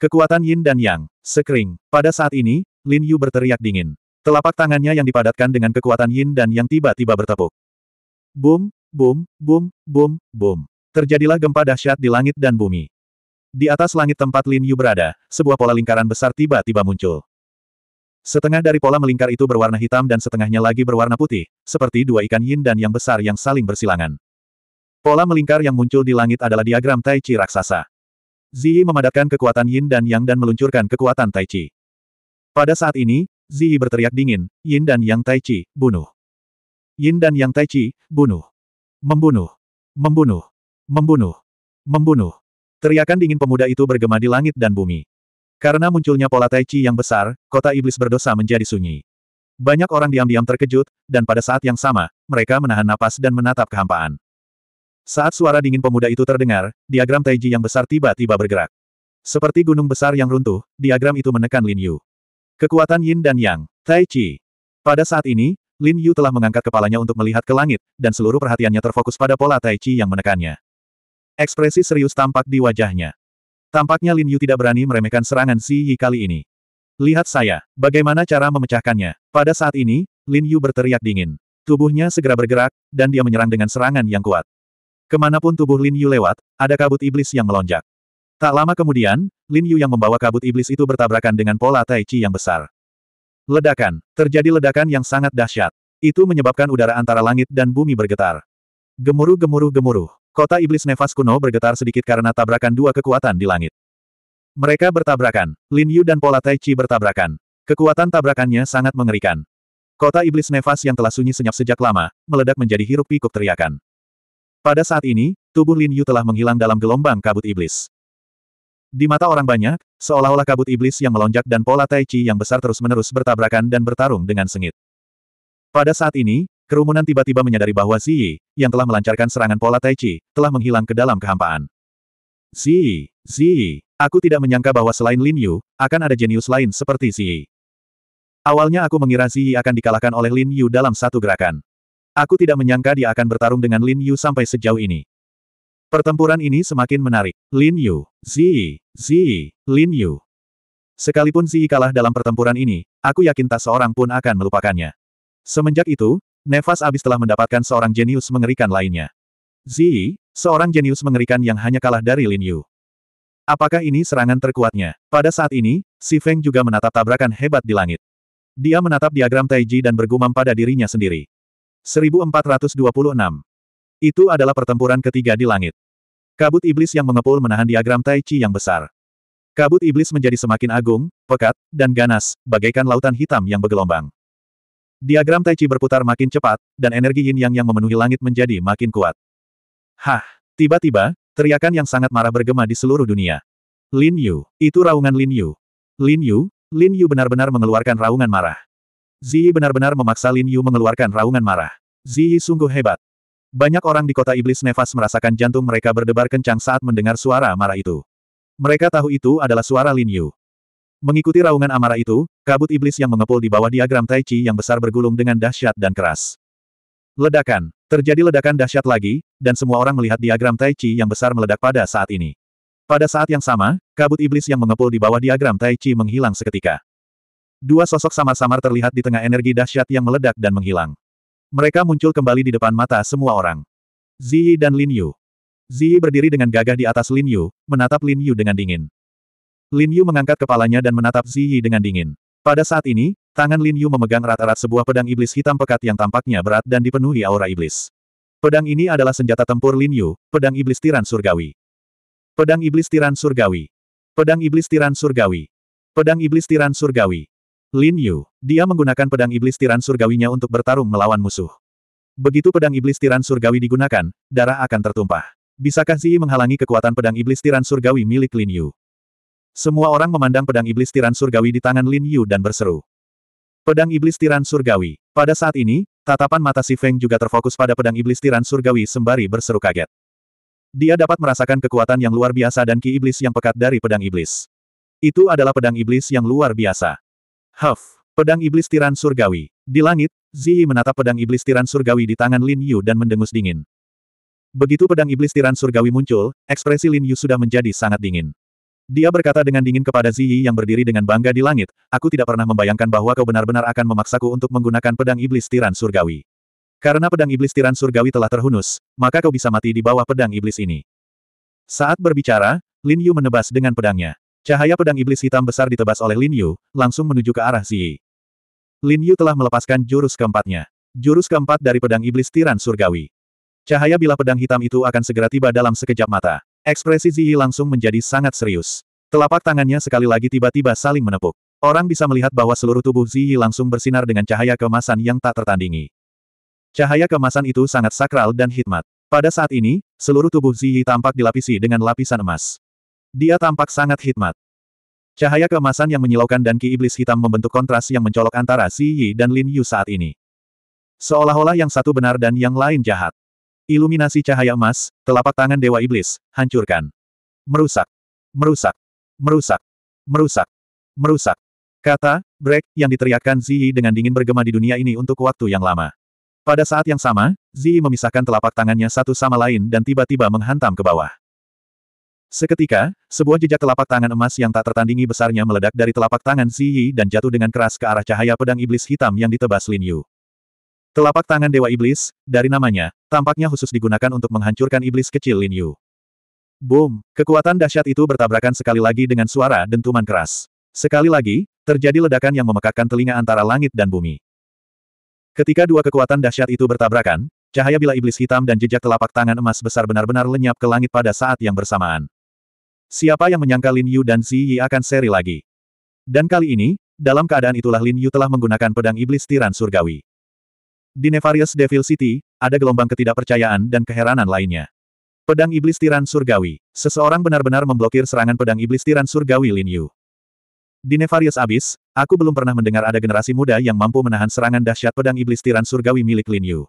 Kekuatan yin dan yang, sekering. Pada saat ini, Lin Yu berteriak dingin. Telapak tangannya yang dipadatkan dengan kekuatan yin dan yang tiba-tiba bertepuk. Boom, boom, boom, boom, boom. Terjadilah gempa dahsyat di langit dan bumi. Di atas langit tempat Lin Yu berada, sebuah pola lingkaran besar tiba-tiba muncul. Setengah dari pola melingkar itu berwarna hitam dan setengahnya lagi berwarna putih, seperti dua ikan yin dan yang besar yang saling bersilangan. Pola melingkar yang muncul di langit adalah diagram Tai Chi raksasa. Ziyi memadatkan kekuatan yin dan yang dan meluncurkan kekuatan Tai Chi. Pada saat ini, Zi berteriak dingin, Yin dan Yang Tai Chi, bunuh. Yin dan Yang Tai Chi, bunuh. Membunuh. Membunuh. Membunuh. Membunuh. Teriakan dingin pemuda itu bergema di langit dan bumi. Karena munculnya pola Tai Chi yang besar, kota iblis berdosa menjadi sunyi. Banyak orang diam-diam terkejut, dan pada saat yang sama, mereka menahan napas dan menatap kehampaan. Saat suara dingin pemuda itu terdengar, diagram Taiji yang besar tiba-tiba bergerak. Seperti gunung besar yang runtuh, diagram itu menekan Lin Yu. Kekuatan Yin dan Yang, Tai Chi. Pada saat ini, Lin Yu telah mengangkat kepalanya untuk melihat ke langit, dan seluruh perhatiannya terfokus pada pola Tai Chi yang menekannya. Ekspresi serius tampak di wajahnya. Tampaknya Lin Yu tidak berani meremehkan serangan Si Yi kali ini. Lihat saya, bagaimana cara memecahkannya. Pada saat ini, Lin Yu berteriak dingin. Tubuhnya segera bergerak, dan dia menyerang dengan serangan yang kuat. Kemanapun tubuh Lin Yu lewat, ada kabut iblis yang melonjak. Tak lama kemudian, Lin Yu yang membawa kabut iblis itu bertabrakan dengan pola tai chi yang besar. Ledakan. Terjadi ledakan yang sangat dahsyat. Itu menyebabkan udara antara langit dan bumi bergetar. Gemuruh gemuruh gemuruh. Kota iblis nefas kuno bergetar sedikit karena tabrakan dua kekuatan di langit. Mereka bertabrakan. Lin Yu dan pola tai chi bertabrakan. Kekuatan tabrakannya sangat mengerikan. Kota iblis nefas yang telah sunyi senyap sejak lama, meledak menjadi hirup pikuk teriakan. Pada saat ini, tubuh Lin Yu telah menghilang dalam gelombang kabut iblis. Di mata orang banyak, seolah-olah kabut iblis yang melonjak dan pola tai chi yang besar terus-menerus bertabrakan dan bertarung dengan sengit. Pada saat ini, kerumunan tiba-tiba menyadari bahwa Xi Yi, yang telah melancarkan serangan pola tai chi, telah menghilang ke dalam kehampaan. Xi Xi aku tidak menyangka bahwa selain Lin Yu, akan ada jenius lain seperti Xi Yi. Awalnya aku mengira Xi Yi akan dikalahkan oleh Lin Yu dalam satu gerakan. Aku tidak menyangka dia akan bertarung dengan Lin Yu sampai sejauh ini. Pertempuran ini semakin menarik. Lin Yu, Zi, Zi, Lin Yu. Sekalipun Zi kalah dalam pertempuran ini, aku yakin tak seorang pun akan melupakannya. Semenjak itu, Nefas abis telah mendapatkan seorang jenius mengerikan lainnya. Zi, seorang jenius mengerikan yang hanya kalah dari Lin Yu. Apakah ini serangan terkuatnya? Pada saat ini, Si Feng juga menatap tabrakan hebat di langit. Dia menatap diagram Taiji dan bergumam pada dirinya sendiri. 1426. Itu adalah pertempuran ketiga di langit. Kabut iblis yang mengepul menahan diagram Tai Chi yang besar. Kabut iblis menjadi semakin agung, pekat, dan ganas, bagaikan lautan hitam yang bergelombang. Diagram Tai Chi berputar makin cepat, dan energi yin yang yang memenuhi langit menjadi makin kuat. Hah! Tiba-tiba, teriakan yang sangat marah bergema di seluruh dunia. Lin Yu, itu raungan Lin Yu. Lin Yu, Lin Yu benar-benar mengeluarkan raungan marah. Ziyi benar-benar memaksa Lin Yu mengeluarkan raungan marah. Ziyi sungguh hebat. Banyak orang di kota iblis nefas merasakan jantung mereka berdebar kencang saat mendengar suara amarah itu. Mereka tahu itu adalah suara Lin Yu. Mengikuti raungan amarah itu, kabut iblis yang mengepul di bawah diagram Tai Chi yang besar bergulung dengan dahsyat dan keras. Ledakan. Terjadi ledakan dahsyat lagi, dan semua orang melihat diagram Tai Chi yang besar meledak pada saat ini. Pada saat yang sama, kabut iblis yang mengepul di bawah diagram Tai Chi menghilang seketika. Dua sosok samar-samar terlihat di tengah energi dahsyat yang meledak dan menghilang. Mereka muncul kembali di depan mata semua orang. Ziyi dan Lin Yu. Ziyi berdiri dengan gagah di atas Lin Yu, menatap Lin Yu dengan dingin. Lin Yu mengangkat kepalanya dan menatap Ziyi dengan dingin. Pada saat ini, tangan Lin Yu memegang erat-erat sebuah pedang iblis hitam pekat yang tampaknya berat dan dipenuhi aura iblis. Pedang ini adalah senjata tempur Lin Yu, pedang iblis tiran surgawi. Pedang iblis tiran surgawi. Pedang iblis tiran surgawi. Pedang iblis tiran surgawi. Lin Yu. Dia menggunakan pedang iblis tiran surgawinya untuk bertarung melawan musuh. Begitu pedang iblis tiran surgawi digunakan, darah akan tertumpah. Bisakah Zi menghalangi kekuatan pedang iblis tiran surgawi milik Lin Yu? Semua orang memandang pedang iblis tiran surgawi di tangan Lin Yu dan berseru. Pedang iblis tiran surgawi. Pada saat ini, tatapan mata si Feng juga terfokus pada pedang iblis tiran surgawi sembari berseru kaget. Dia dapat merasakan kekuatan yang luar biasa dan ki iblis yang pekat dari pedang iblis. Itu adalah pedang iblis yang luar biasa. Huff, pedang iblis tiran surgawi. Di langit, Ziyi menatap pedang iblis tiran surgawi di tangan Lin Yu dan mendengus dingin. Begitu pedang iblis tiran surgawi muncul, ekspresi Lin Yu sudah menjadi sangat dingin. Dia berkata dengan dingin kepada Ziyi yang berdiri dengan bangga di langit, aku tidak pernah membayangkan bahwa kau benar-benar akan memaksaku untuk menggunakan pedang iblis tiran surgawi. Karena pedang iblis tiran surgawi telah terhunus, maka kau bisa mati di bawah pedang iblis ini. Saat berbicara, Lin Yu menebas dengan pedangnya. Cahaya pedang iblis hitam besar ditebas oleh Lin Yu, langsung menuju ke arah Ziyi. Lin Yu telah melepaskan jurus keempatnya. Jurus keempat dari pedang iblis tiran surgawi. Cahaya bila pedang hitam itu akan segera tiba dalam sekejap mata. Ekspresi Ziyi langsung menjadi sangat serius. Telapak tangannya sekali lagi tiba-tiba saling menepuk. Orang bisa melihat bahwa seluruh tubuh Ziyi langsung bersinar dengan cahaya kemasan yang tak tertandingi. Cahaya kemasan itu sangat sakral dan hikmat. Pada saat ini, seluruh tubuh Ziyi tampak dilapisi dengan lapisan emas. Dia tampak sangat hikmat. Cahaya keemasan yang menyilaukan dan ki iblis hitam membentuk kontras yang mencolok antara Xi Yi dan Lin Yu saat ini. Seolah-olah yang satu benar dan yang lain jahat. Iluminasi cahaya emas, telapak tangan Dewa Iblis, hancurkan. Merusak. Merusak. Merusak. Merusak. Merusak. Kata, break, yang diteriakkan Yi dengan dingin bergema di dunia ini untuk waktu yang lama. Pada saat yang sama, Yi memisahkan telapak tangannya satu sama lain dan tiba-tiba menghantam ke bawah. Seketika, sebuah jejak telapak tangan emas yang tak tertandingi besarnya meledak dari telapak tangan Xi Yi dan jatuh dengan keras ke arah cahaya pedang iblis hitam yang ditebas Lin Yu. Telapak tangan Dewa Iblis, dari namanya, tampaknya khusus digunakan untuk menghancurkan iblis kecil Lin Yu. Boom! Kekuatan dahsyat itu bertabrakan sekali lagi dengan suara dentuman keras. Sekali lagi, terjadi ledakan yang memekakkan telinga antara langit dan bumi. Ketika dua kekuatan dahsyat itu bertabrakan, cahaya bila iblis hitam dan jejak telapak tangan emas besar benar-benar lenyap ke langit pada saat yang bersamaan. Siapa yang menyangka Lin Yu dan Xi Yi akan seri lagi? Dan kali ini, dalam keadaan itulah Lin Yu telah menggunakan pedang iblis tiran surgawi. Di Nefarious Devil City, ada gelombang ketidakpercayaan dan keheranan lainnya. Pedang iblis tiran surgawi. Seseorang benar-benar memblokir serangan pedang iblis tiran surgawi Lin Yu. Di Nefarious Abyss, aku belum pernah mendengar ada generasi muda yang mampu menahan serangan dahsyat pedang iblis tiran surgawi milik Lin Yu.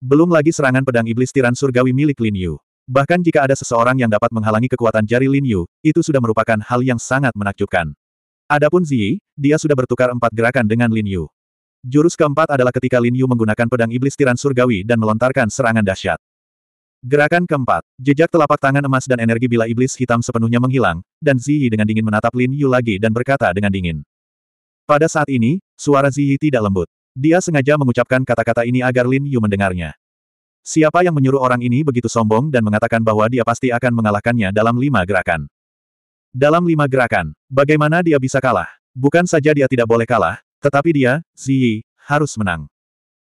Belum lagi serangan pedang iblis tiran surgawi milik Lin Yu. Bahkan jika ada seseorang yang dapat menghalangi kekuatan jari Lin Yu, itu sudah merupakan hal yang sangat menakjubkan. Adapun Ziyi, dia sudah bertukar empat gerakan dengan Lin Yu. Jurus keempat adalah ketika Lin Yu menggunakan pedang iblis tiran surgawi dan melontarkan serangan dahsyat. Gerakan keempat, jejak telapak tangan emas dan energi bila iblis hitam sepenuhnya menghilang, dan Ziyi dengan dingin menatap Lin Yu lagi dan berkata dengan dingin. Pada saat ini, suara Ziyi tidak lembut. Dia sengaja mengucapkan kata-kata ini agar Lin Yu mendengarnya. Siapa yang menyuruh orang ini begitu sombong dan mengatakan bahwa dia pasti akan mengalahkannya dalam lima gerakan? Dalam lima gerakan, bagaimana dia bisa kalah? Bukan saja dia tidak boleh kalah, tetapi dia, Ziyi, harus menang.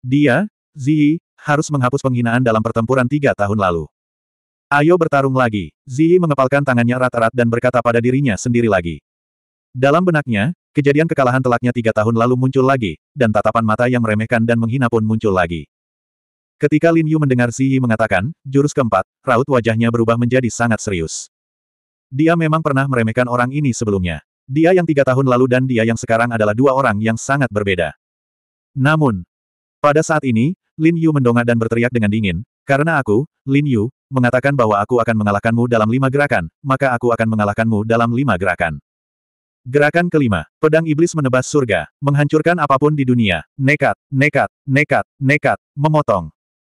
Dia, Ziyi, harus menghapus penghinaan dalam pertempuran tiga tahun lalu. Ayo bertarung lagi. Ziyi mengepalkan tangannya rata rat dan berkata pada dirinya sendiri lagi. Dalam benaknya, kejadian kekalahan telaknya tiga tahun lalu muncul lagi, dan tatapan mata yang meremehkan dan menghina pun muncul lagi. Ketika Lin Yu mendengar Xi Yi mengatakan, jurus keempat, raut wajahnya berubah menjadi sangat serius. Dia memang pernah meremehkan orang ini sebelumnya. Dia yang tiga tahun lalu dan dia yang sekarang adalah dua orang yang sangat berbeda. Namun, pada saat ini, Lin Yu mendongak dan berteriak dengan dingin, karena aku, Lin Yu, mengatakan bahwa aku akan mengalahkanmu dalam lima gerakan, maka aku akan mengalahkanmu dalam lima gerakan. Gerakan kelima, pedang iblis menebas surga, menghancurkan apapun di dunia, nekat, nekat, nekat, nekat, memotong.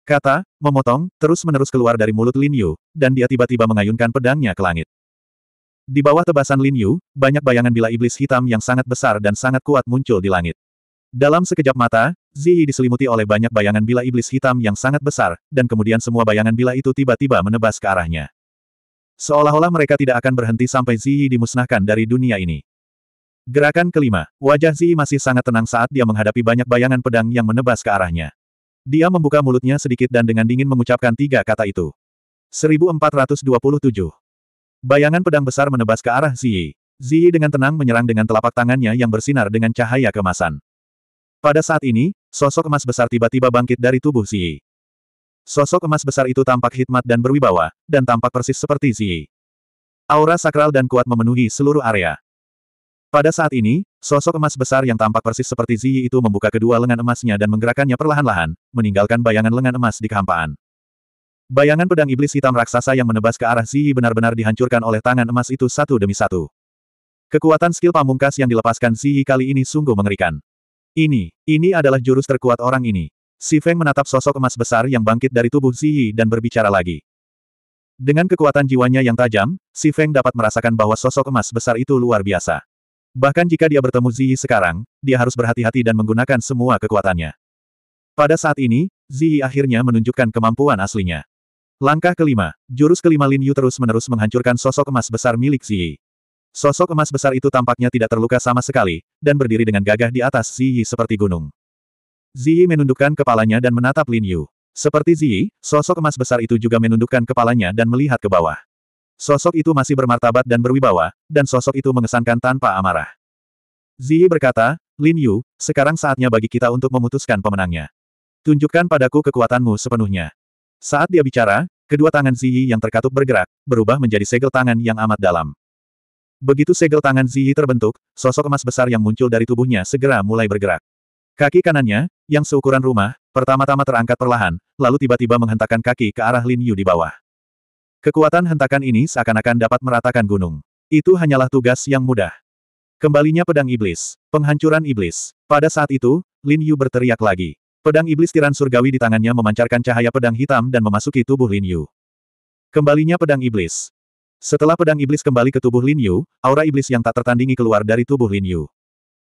Kata, memotong, terus-menerus keluar dari mulut Lin Yu, dan dia tiba-tiba mengayunkan pedangnya ke langit. Di bawah tebasan Lin Yu, banyak bayangan bila iblis hitam yang sangat besar dan sangat kuat muncul di langit. Dalam sekejap mata, Ziyi diselimuti oleh banyak bayangan bila iblis hitam yang sangat besar, dan kemudian semua bayangan bila itu tiba-tiba menebas ke arahnya. Seolah-olah mereka tidak akan berhenti sampai Ziyi dimusnahkan dari dunia ini. Gerakan kelima, wajah Ziyi masih sangat tenang saat dia menghadapi banyak bayangan pedang yang menebas ke arahnya. Dia membuka mulutnya sedikit dan dengan dingin mengucapkan tiga kata itu. 1427. Bayangan pedang besar menebas ke arah Ziyi. Ziyi dengan tenang menyerang dengan telapak tangannya yang bersinar dengan cahaya kemasan. Pada saat ini, sosok emas besar tiba-tiba bangkit dari tubuh Ziyi. Sosok emas besar itu tampak hikmat dan berwibawa, dan tampak persis seperti Ziyi. Aura sakral dan kuat memenuhi seluruh area. Pada saat ini, sosok emas besar yang tampak persis seperti Ziyi itu membuka kedua lengan emasnya dan menggerakkannya perlahan-lahan, meninggalkan bayangan lengan emas di kehampaan. Bayangan pedang iblis hitam raksasa yang menebas ke arah Ziyi benar-benar dihancurkan oleh tangan emas itu satu demi satu. Kekuatan skill pamungkas yang dilepaskan Ziyi kali ini sungguh mengerikan. Ini, ini adalah jurus terkuat orang ini. Si Feng menatap sosok emas besar yang bangkit dari tubuh Ziyi dan berbicara lagi. Dengan kekuatan jiwanya yang tajam, Si Feng dapat merasakan bahwa sosok emas besar itu luar biasa. Bahkan jika dia bertemu Ziyi sekarang, dia harus berhati-hati dan menggunakan semua kekuatannya. Pada saat ini, Ziyi akhirnya menunjukkan kemampuan aslinya. Langkah kelima, jurus kelima Lin Yu terus-menerus menghancurkan sosok emas besar milik Ziyi. Sosok emas besar itu tampaknya tidak terluka sama sekali, dan berdiri dengan gagah di atas Ziyi seperti gunung. Ziyi menundukkan kepalanya dan menatap Lin Yu. Seperti Ziyi, sosok emas besar itu juga menundukkan kepalanya dan melihat ke bawah. Sosok itu masih bermartabat dan berwibawa, dan sosok itu mengesankan tanpa amarah. Ziyi berkata, Lin Yu, sekarang saatnya bagi kita untuk memutuskan pemenangnya. Tunjukkan padaku kekuatanmu sepenuhnya. Saat dia bicara, kedua tangan Ziyi yang terkatup bergerak, berubah menjadi segel tangan yang amat dalam. Begitu segel tangan Ziyi terbentuk, sosok emas besar yang muncul dari tubuhnya segera mulai bergerak. Kaki kanannya, yang seukuran rumah, pertama-tama terangkat perlahan, lalu tiba-tiba menghentakkan kaki ke arah Lin Yu di bawah. Kekuatan hentakan ini seakan-akan dapat meratakan gunung. Itu hanyalah tugas yang mudah. Kembalinya pedang iblis. Penghancuran iblis. Pada saat itu, Lin Yu berteriak lagi. Pedang iblis tiran surgawi di tangannya memancarkan cahaya pedang hitam dan memasuki tubuh Lin Yu. Kembalinya pedang iblis. Setelah pedang iblis kembali ke tubuh Lin Yu, aura iblis yang tak tertandingi keluar dari tubuh Lin Yu.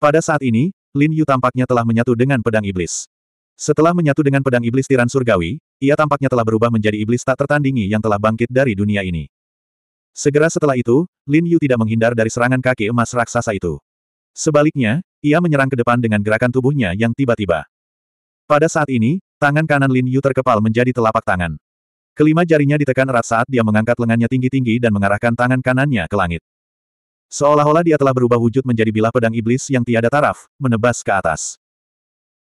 Pada saat ini, Lin Yu tampaknya telah menyatu dengan pedang iblis. Setelah menyatu dengan pedang iblis tiran surgawi, ia tampaknya telah berubah menjadi iblis tak tertandingi yang telah bangkit dari dunia ini. Segera setelah itu, Lin Yu tidak menghindar dari serangan kaki emas raksasa itu. Sebaliknya, ia menyerang ke depan dengan gerakan tubuhnya yang tiba-tiba. Pada saat ini, tangan kanan Lin Yu terkepal menjadi telapak tangan. Kelima jarinya ditekan erat saat dia mengangkat lengannya tinggi-tinggi dan mengarahkan tangan kanannya ke langit. Seolah-olah dia telah berubah wujud menjadi bilah pedang iblis yang tiada taraf, menebas ke atas.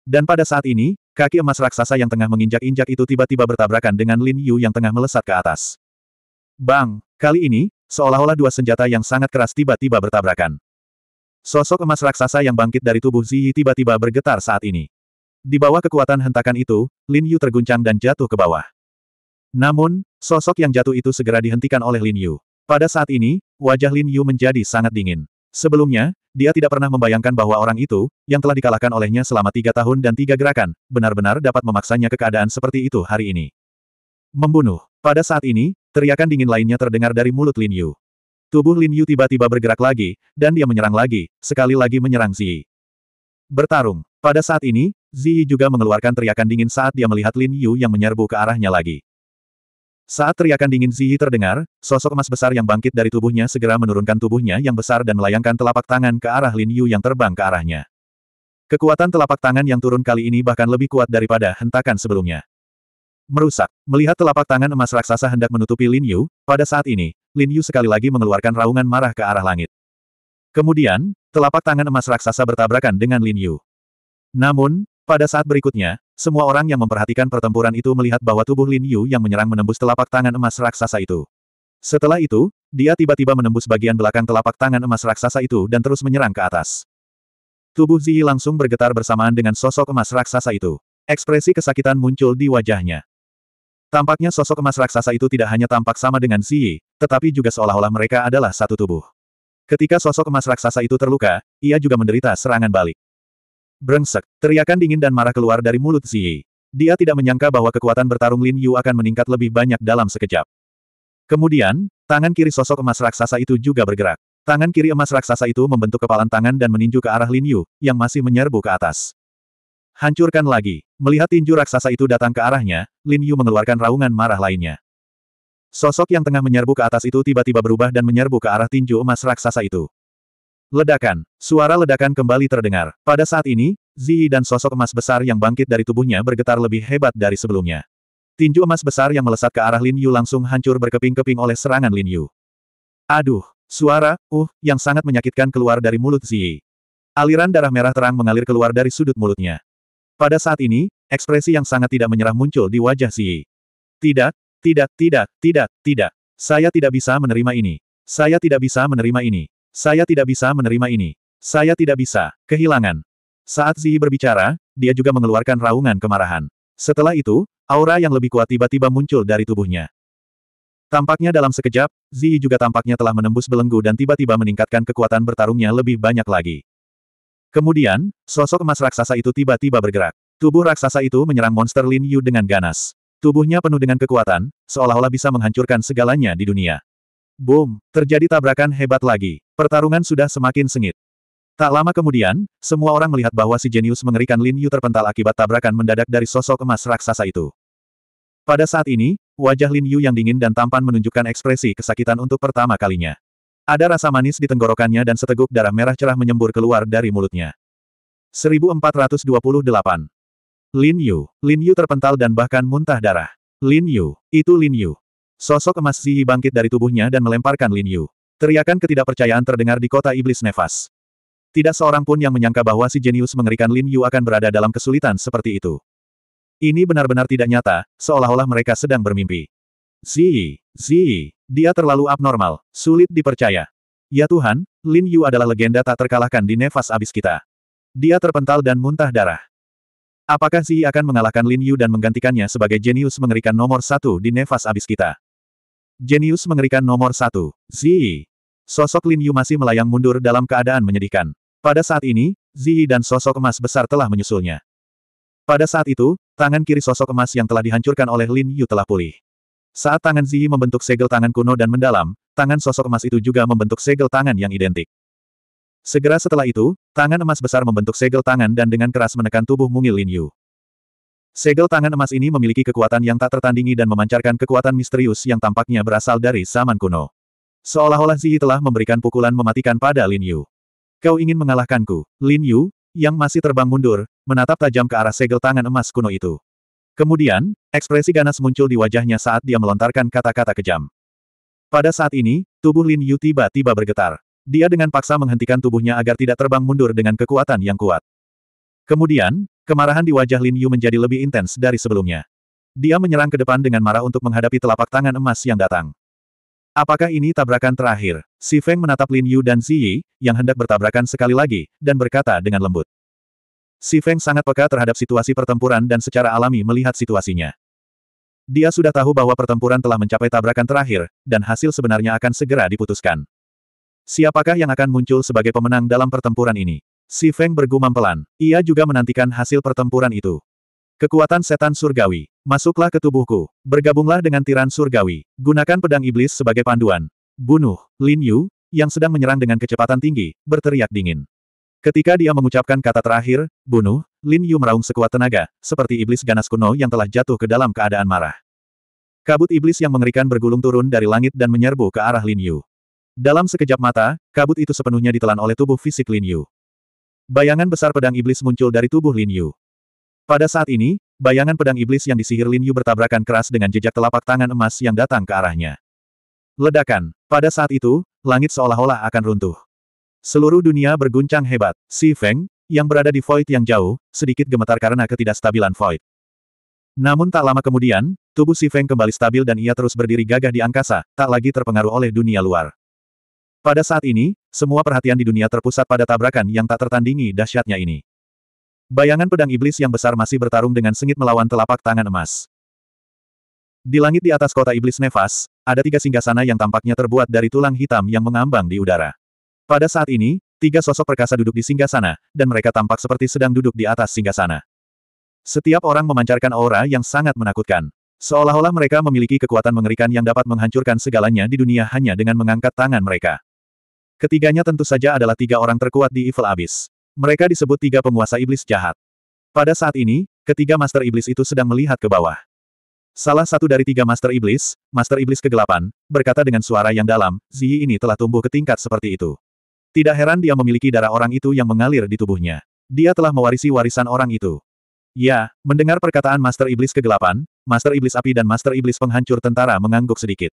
Dan pada saat ini, Kaki emas raksasa yang tengah menginjak-injak itu tiba-tiba bertabrakan dengan Lin Yu yang tengah melesat ke atas. Bang! Kali ini, seolah-olah dua senjata yang sangat keras tiba-tiba bertabrakan. Sosok emas raksasa yang bangkit dari tubuh Ziyi tiba-tiba bergetar saat ini. Di bawah kekuatan hentakan itu, Lin Yu terguncang dan jatuh ke bawah. Namun, sosok yang jatuh itu segera dihentikan oleh Lin Yu. Pada saat ini, wajah Lin Yu menjadi sangat dingin. Sebelumnya, dia tidak pernah membayangkan bahwa orang itu, yang telah dikalahkan olehnya selama tiga tahun dan tiga gerakan, benar-benar dapat memaksanya ke keadaan seperti itu hari ini. Membunuh. Pada saat ini, teriakan dingin lainnya terdengar dari mulut Lin Yu. Tubuh Lin Yu tiba-tiba bergerak lagi, dan dia menyerang lagi, sekali lagi menyerang Ziyi. Bertarung. Pada saat ini, Ziyi juga mengeluarkan teriakan dingin saat dia melihat Lin Yu yang menyerbu ke arahnya lagi. Saat teriakan dingin Ziyi terdengar, sosok emas besar yang bangkit dari tubuhnya segera menurunkan tubuhnya yang besar dan melayangkan telapak tangan ke arah Lin Yu yang terbang ke arahnya. Kekuatan telapak tangan yang turun kali ini bahkan lebih kuat daripada hentakan sebelumnya. Merusak. Melihat telapak tangan emas raksasa hendak menutupi Lin Yu, pada saat ini, Lin Yu sekali lagi mengeluarkan raungan marah ke arah langit. Kemudian, telapak tangan emas raksasa bertabrakan dengan Lin Yu. Namun, pada saat berikutnya, semua orang yang memperhatikan pertempuran itu melihat bahwa tubuh Lin Yu yang menyerang menembus telapak tangan emas raksasa itu. Setelah itu, dia tiba-tiba menembus bagian belakang telapak tangan emas raksasa itu dan terus menyerang ke atas. Tubuh Ziyi langsung bergetar bersamaan dengan sosok emas raksasa itu. Ekspresi kesakitan muncul di wajahnya. Tampaknya sosok emas raksasa itu tidak hanya tampak sama dengan Ziyi, tetapi juga seolah-olah mereka adalah satu tubuh. Ketika sosok emas raksasa itu terluka, ia juga menderita serangan balik. Brengsek, teriakan dingin dan marah keluar dari mulut Ziyi. Dia tidak menyangka bahwa kekuatan bertarung Lin Yu akan meningkat lebih banyak dalam sekejap. Kemudian, tangan kiri sosok emas raksasa itu juga bergerak. Tangan kiri emas raksasa itu membentuk kepalan tangan dan meninju ke arah Lin Yu, yang masih menyerbu ke atas. Hancurkan lagi. Melihat tinju raksasa itu datang ke arahnya, Lin Yu mengeluarkan raungan marah lainnya. Sosok yang tengah menyerbu ke atas itu tiba-tiba berubah dan menyerbu ke arah tinju emas raksasa itu. Ledakan. Suara ledakan kembali terdengar. Pada saat ini, Ziyi dan sosok emas besar yang bangkit dari tubuhnya bergetar lebih hebat dari sebelumnya. Tinju emas besar yang melesat ke arah Lin Yu langsung hancur berkeping-keping oleh serangan Lin Yu. Aduh, suara, uh, yang sangat menyakitkan keluar dari mulut Ziyi. Aliran darah merah terang mengalir keluar dari sudut mulutnya. Pada saat ini, ekspresi yang sangat tidak menyerah muncul di wajah Ziyi. Tidak, tidak, tidak, tidak, tidak. Saya tidak bisa menerima ini. Saya tidak bisa menerima ini. Saya tidak bisa menerima ini. Saya tidak bisa. Kehilangan. Saat Zihi berbicara, dia juga mengeluarkan raungan kemarahan. Setelah itu, aura yang lebih kuat tiba-tiba muncul dari tubuhnya. Tampaknya dalam sekejap, Zihi juga tampaknya telah menembus belenggu dan tiba-tiba meningkatkan kekuatan bertarungnya lebih banyak lagi. Kemudian, sosok emas raksasa itu tiba-tiba bergerak. Tubuh raksasa itu menyerang monster Lin Yu dengan ganas. Tubuhnya penuh dengan kekuatan, seolah-olah bisa menghancurkan segalanya di dunia. Boom, terjadi tabrakan hebat lagi. Pertarungan sudah semakin sengit. Tak lama kemudian, semua orang melihat bahwa si jenius mengerikan Lin Yu terpental akibat tabrakan mendadak dari sosok emas raksasa itu. Pada saat ini, wajah Lin Yu yang dingin dan tampan menunjukkan ekspresi kesakitan untuk pertama kalinya. Ada rasa manis di tenggorokannya dan seteguk darah merah cerah menyembur keluar dari mulutnya. 1428. Lin Yu. Lin Yu terpental dan bahkan muntah darah. Lin Yu. Itu Lin Yu. Sosok emas Zihi bangkit dari tubuhnya dan melemparkan Lin Yu. Teriakan ketidakpercayaan terdengar di kota iblis nefas. Tidak seorang pun yang menyangka bahwa si jenius mengerikan Lin Yu akan berada dalam kesulitan seperti itu. Ini benar-benar tidak nyata, seolah-olah mereka sedang bermimpi. Ziyi, Ziyi, dia terlalu abnormal, sulit dipercaya. Ya Tuhan, Lin Yu adalah legenda tak terkalahkan di nefas abis kita. Dia terpental dan muntah darah. Apakah Ziyi akan mengalahkan Lin Yu dan menggantikannya sebagai jenius mengerikan nomor satu di nefas abis kita? Jenius mengerikan nomor satu. Zi. Sosok Lin Yu masih melayang mundur dalam keadaan menyedihkan. Pada saat ini, Zi dan sosok emas besar telah menyusulnya. Pada saat itu, tangan kiri sosok emas yang telah dihancurkan oleh Lin Yu telah pulih. Saat tangan Zi membentuk segel tangan kuno dan mendalam, tangan sosok emas itu juga membentuk segel tangan yang identik. Segera setelah itu, tangan emas besar membentuk segel tangan dan dengan keras menekan tubuh mungil Lin Yu. Segel tangan emas ini memiliki kekuatan yang tak tertandingi dan memancarkan kekuatan misterius yang tampaknya berasal dari zaman kuno. Seolah-olah Ziyi telah memberikan pukulan mematikan pada Lin Yu. Kau ingin mengalahkanku, Lin Yu, yang masih terbang mundur, menatap tajam ke arah segel tangan emas kuno itu. Kemudian, ekspresi ganas muncul di wajahnya saat dia melontarkan kata-kata kejam. Pada saat ini, tubuh Lin Yu tiba-tiba bergetar. Dia dengan paksa menghentikan tubuhnya agar tidak terbang mundur dengan kekuatan yang kuat. Kemudian, Kemarahan di wajah Lin Yu menjadi lebih intens dari sebelumnya. Dia menyerang ke depan dengan marah untuk menghadapi telapak tangan emas yang datang. Apakah ini tabrakan terakhir? Si Feng menatap Lin Yu dan Ziyi, yang hendak bertabrakan sekali lagi, dan berkata dengan lembut. Si Feng sangat peka terhadap situasi pertempuran dan secara alami melihat situasinya. Dia sudah tahu bahwa pertempuran telah mencapai tabrakan terakhir, dan hasil sebenarnya akan segera diputuskan. Siapakah yang akan muncul sebagai pemenang dalam pertempuran ini? Si Feng bergumam pelan. Ia juga menantikan hasil pertempuran itu. Kekuatan setan surgawi. Masuklah ke tubuhku. Bergabunglah dengan tiran surgawi. Gunakan pedang iblis sebagai panduan. Bunuh, Lin Yu, yang sedang menyerang dengan kecepatan tinggi, berteriak dingin. Ketika dia mengucapkan kata terakhir, bunuh, Lin Yu meraung sekuat tenaga, seperti iblis ganas kuno yang telah jatuh ke dalam keadaan marah. Kabut iblis yang mengerikan bergulung turun dari langit dan menyerbu ke arah Lin Yu. Dalam sekejap mata, kabut itu sepenuhnya ditelan oleh tubuh fisik Lin Yu. Bayangan besar pedang iblis muncul dari tubuh Lin Yu. Pada saat ini, bayangan pedang iblis yang disihir Lin Yu bertabrakan keras dengan jejak telapak tangan emas yang datang ke arahnya. Ledakan. Pada saat itu, langit seolah-olah akan runtuh. Seluruh dunia berguncang hebat. Si Feng, yang berada di void yang jauh, sedikit gemetar karena ketidakstabilan void. Namun tak lama kemudian, tubuh Si Feng kembali stabil dan ia terus berdiri gagah di angkasa, tak lagi terpengaruh oleh dunia luar. Pada saat ini, semua perhatian di dunia terpusat pada tabrakan yang tak tertandingi dahsyatnya ini. Bayangan pedang iblis yang besar masih bertarung dengan sengit melawan telapak tangan emas. Di langit di atas kota iblis Nefas, ada tiga singgasana yang tampaknya terbuat dari tulang hitam yang mengambang di udara. Pada saat ini, tiga sosok perkasa duduk di singgasana, dan mereka tampak seperti sedang duduk di atas singgasana. Setiap orang memancarkan aura yang sangat menakutkan. Seolah-olah mereka memiliki kekuatan mengerikan yang dapat menghancurkan segalanya di dunia hanya dengan mengangkat tangan mereka. Ketiganya tentu saja adalah tiga orang terkuat di Evil Abyss. Mereka disebut tiga penguasa iblis jahat. Pada saat ini, ketiga Master Iblis itu sedang melihat ke bawah. Salah satu dari tiga Master Iblis, Master Iblis kegelapan, berkata dengan suara yang dalam, Ziyi ini telah tumbuh ke tingkat seperti itu. Tidak heran dia memiliki darah orang itu yang mengalir di tubuhnya. Dia telah mewarisi warisan orang itu. Ya, mendengar perkataan Master Iblis kegelapan, Master Iblis api dan Master Iblis penghancur tentara mengangguk sedikit.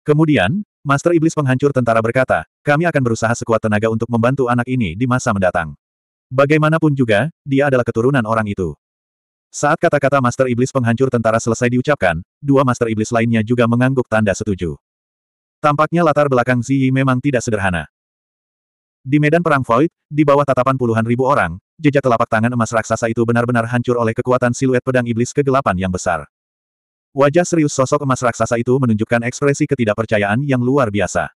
Kemudian, Master Iblis penghancur tentara berkata, kami akan berusaha sekuat tenaga untuk membantu anak ini di masa mendatang. Bagaimanapun juga, dia adalah keturunan orang itu. Saat kata-kata Master Iblis penghancur tentara selesai diucapkan, dua Master Iblis lainnya juga mengangguk tanda setuju. Tampaknya latar belakang Ziyi memang tidak sederhana. Di medan perang Void, di bawah tatapan puluhan ribu orang, jejak telapak tangan emas raksasa itu benar-benar hancur oleh kekuatan siluet pedang iblis kegelapan yang besar. Wajah serius sosok emas raksasa itu menunjukkan ekspresi ketidakpercayaan yang luar biasa.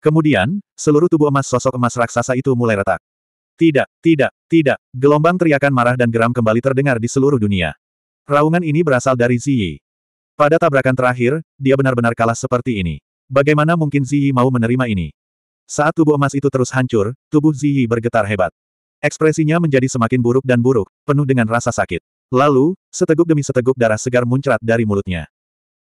Kemudian, seluruh tubuh emas sosok emas raksasa itu mulai retak. Tidak, tidak, tidak, gelombang teriakan marah dan geram kembali terdengar di seluruh dunia. Raungan ini berasal dari Ziyi. Pada tabrakan terakhir, dia benar-benar kalah seperti ini. Bagaimana mungkin Ziyi mau menerima ini? Saat tubuh emas itu terus hancur, tubuh Ziyi bergetar hebat. Ekspresinya menjadi semakin buruk dan buruk, penuh dengan rasa sakit. Lalu, seteguk demi seteguk darah segar muncrat dari mulutnya.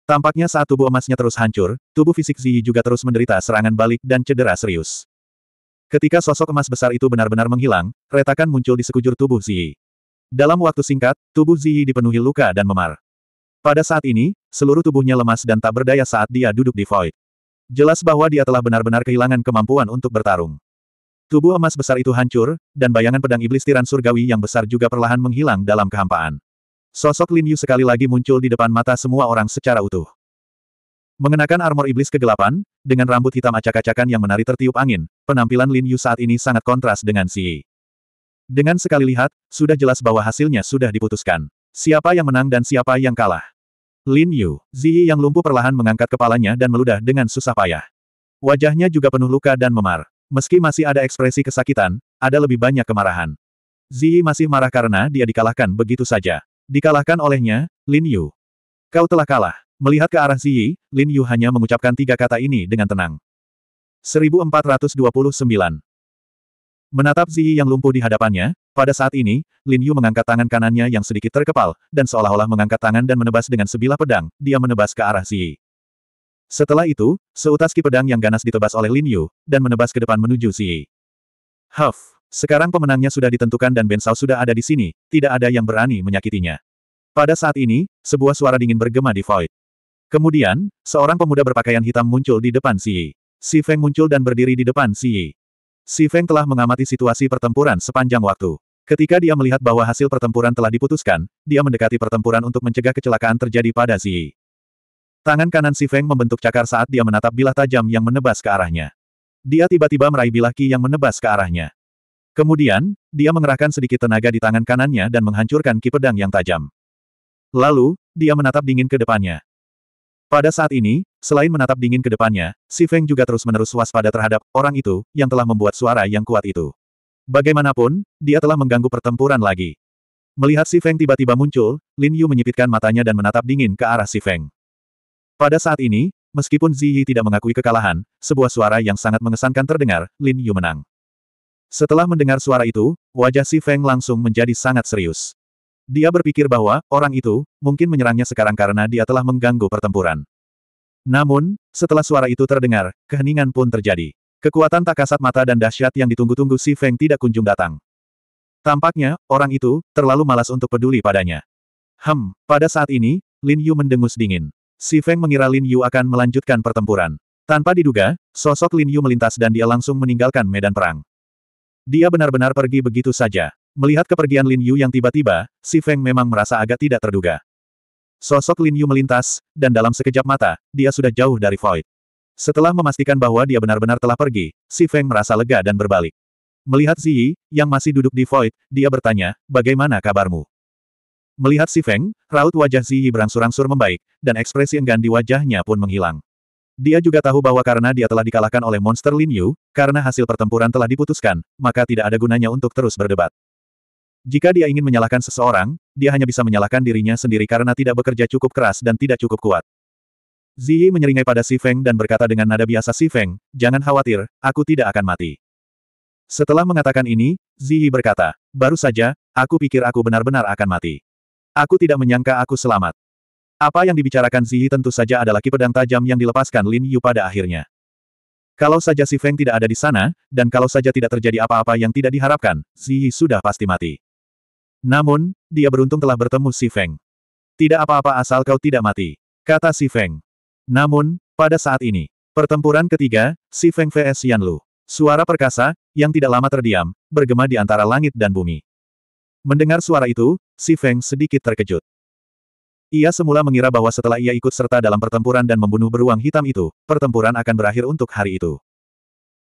Tampaknya saat tubuh emasnya terus hancur, tubuh fisik Ziyi juga terus menderita serangan balik dan cedera serius. Ketika sosok emas besar itu benar-benar menghilang, retakan muncul di sekujur tubuh Ziyi. Dalam waktu singkat, tubuh Ziyi dipenuhi luka dan memar. Pada saat ini, seluruh tubuhnya lemas dan tak berdaya saat dia duduk di void. Jelas bahwa dia telah benar-benar kehilangan kemampuan untuk bertarung. Tubuh emas besar itu hancur, dan bayangan pedang iblis tiran surgawi yang besar juga perlahan menghilang dalam kehampaan. Sosok Lin Yu sekali lagi muncul di depan mata semua orang secara utuh. Mengenakan armor iblis kegelapan, dengan rambut hitam acak-acakan yang menari tertiup angin, penampilan Lin Yu saat ini sangat kontras dengan Xi. Dengan sekali lihat, sudah jelas bahwa hasilnya sudah diputuskan. Siapa yang menang dan siapa yang kalah. Lin Yu, Yi yang lumpuh perlahan mengangkat kepalanya dan meludah dengan susah payah. Wajahnya juga penuh luka dan memar. Meski masih ada ekspresi kesakitan, ada lebih banyak kemarahan. Yi masih marah karena dia dikalahkan begitu saja. Dikalahkan olehnya, Lin Yu. Kau telah kalah. Melihat ke arah Yi, Lin Yu hanya mengucapkan tiga kata ini dengan tenang. 1429 Menatap Yi yang lumpuh di hadapannya, pada saat ini, Lin Yu mengangkat tangan kanannya yang sedikit terkepal, dan seolah-olah mengangkat tangan dan menebas dengan sebilah pedang, dia menebas ke arah Yi. Setelah itu, seutas ki pedang yang ganas ditebas oleh Lin Yu, dan menebas ke depan menuju Yi. Huff! Sekarang pemenangnya sudah ditentukan dan Bensau sudah ada di sini, tidak ada yang berani menyakitinya. Pada saat ini, sebuah suara dingin bergema di void. Kemudian, seorang pemuda berpakaian hitam muncul di depan Si Yi. Si Feng muncul dan berdiri di depan Si Yi. Si Feng telah mengamati situasi pertempuran sepanjang waktu. Ketika dia melihat bahwa hasil pertempuran telah diputuskan, dia mendekati pertempuran untuk mencegah kecelakaan terjadi pada Si Yi. Tangan kanan Si Feng membentuk cakar saat dia menatap bilah tajam yang menebas ke arahnya. Dia tiba-tiba meraih bilah Ki yang menebas ke arahnya. Kemudian, dia mengerahkan sedikit tenaga di tangan kanannya dan menghancurkan ki pedang yang tajam. Lalu, dia menatap dingin ke depannya. Pada saat ini, selain menatap dingin ke depannya, Si Feng juga terus-menerus waspada terhadap orang itu yang telah membuat suara yang kuat itu. Bagaimanapun, dia telah mengganggu pertempuran lagi. Melihat Si Feng tiba-tiba muncul, Lin Yu menyipitkan matanya dan menatap dingin ke arah Si Feng. Pada saat ini, meskipun Zi Yi tidak mengakui kekalahan, sebuah suara yang sangat mengesankan terdengar, Lin Yu menang. Setelah mendengar suara itu, wajah Si Feng langsung menjadi sangat serius. Dia berpikir bahwa orang itu mungkin menyerangnya sekarang karena dia telah mengganggu pertempuran. Namun, setelah suara itu terdengar, keheningan pun terjadi. Kekuatan tak kasat mata dan dahsyat yang ditunggu-tunggu Si Feng tidak kunjung datang. Tampaknya, orang itu terlalu malas untuk peduli padanya. Hem, pada saat ini, Lin Yu mendengus dingin. Si Feng mengira Lin Yu akan melanjutkan pertempuran. Tanpa diduga, sosok Lin Yu melintas dan dia langsung meninggalkan medan perang. Dia benar-benar pergi begitu saja. Melihat kepergian Lin Yu yang tiba-tiba, Si Feng memang merasa agak tidak terduga. Sosok Lin Yu melintas, dan dalam sekejap mata, dia sudah jauh dari Void. Setelah memastikan bahwa dia benar-benar telah pergi, Si Feng merasa lega dan berbalik. Melihat Ziyi, yang masih duduk di Void, dia bertanya, bagaimana kabarmu? Melihat Si Feng, raut wajah Ziyi berangsur-angsur membaik, dan ekspresi enggan di wajahnya pun menghilang. Dia juga tahu bahwa karena dia telah dikalahkan oleh monster Lin Yu, karena hasil pertempuran telah diputuskan, maka tidak ada gunanya untuk terus berdebat. Jika dia ingin menyalahkan seseorang, dia hanya bisa menyalahkan dirinya sendiri karena tidak bekerja cukup keras dan tidak cukup kuat. Ziyi menyeringai pada Si Feng dan berkata dengan nada biasa Si Feng, jangan khawatir, aku tidak akan mati. Setelah mengatakan ini, Ziyi berkata, baru saja, aku pikir aku benar-benar akan mati. Aku tidak menyangka aku selamat. Apa yang dibicarakan Ziyi tentu saja adalah ki pedang tajam yang dilepaskan Lin Yu pada akhirnya. Kalau saja si Feng tidak ada di sana, dan kalau saja tidak terjadi apa-apa yang tidak diharapkan, Ziyi sudah pasti mati. Namun, dia beruntung telah bertemu si Feng. Tidak apa-apa asal kau tidak mati, kata si Feng. Namun, pada saat ini, pertempuran ketiga, si Feng vs Yan Lu. Suara perkasa, yang tidak lama terdiam, bergema di antara langit dan bumi. Mendengar suara itu, si Feng sedikit terkejut. Ia semula mengira bahwa setelah ia ikut serta dalam pertempuran dan membunuh beruang hitam itu, pertempuran akan berakhir untuk hari itu.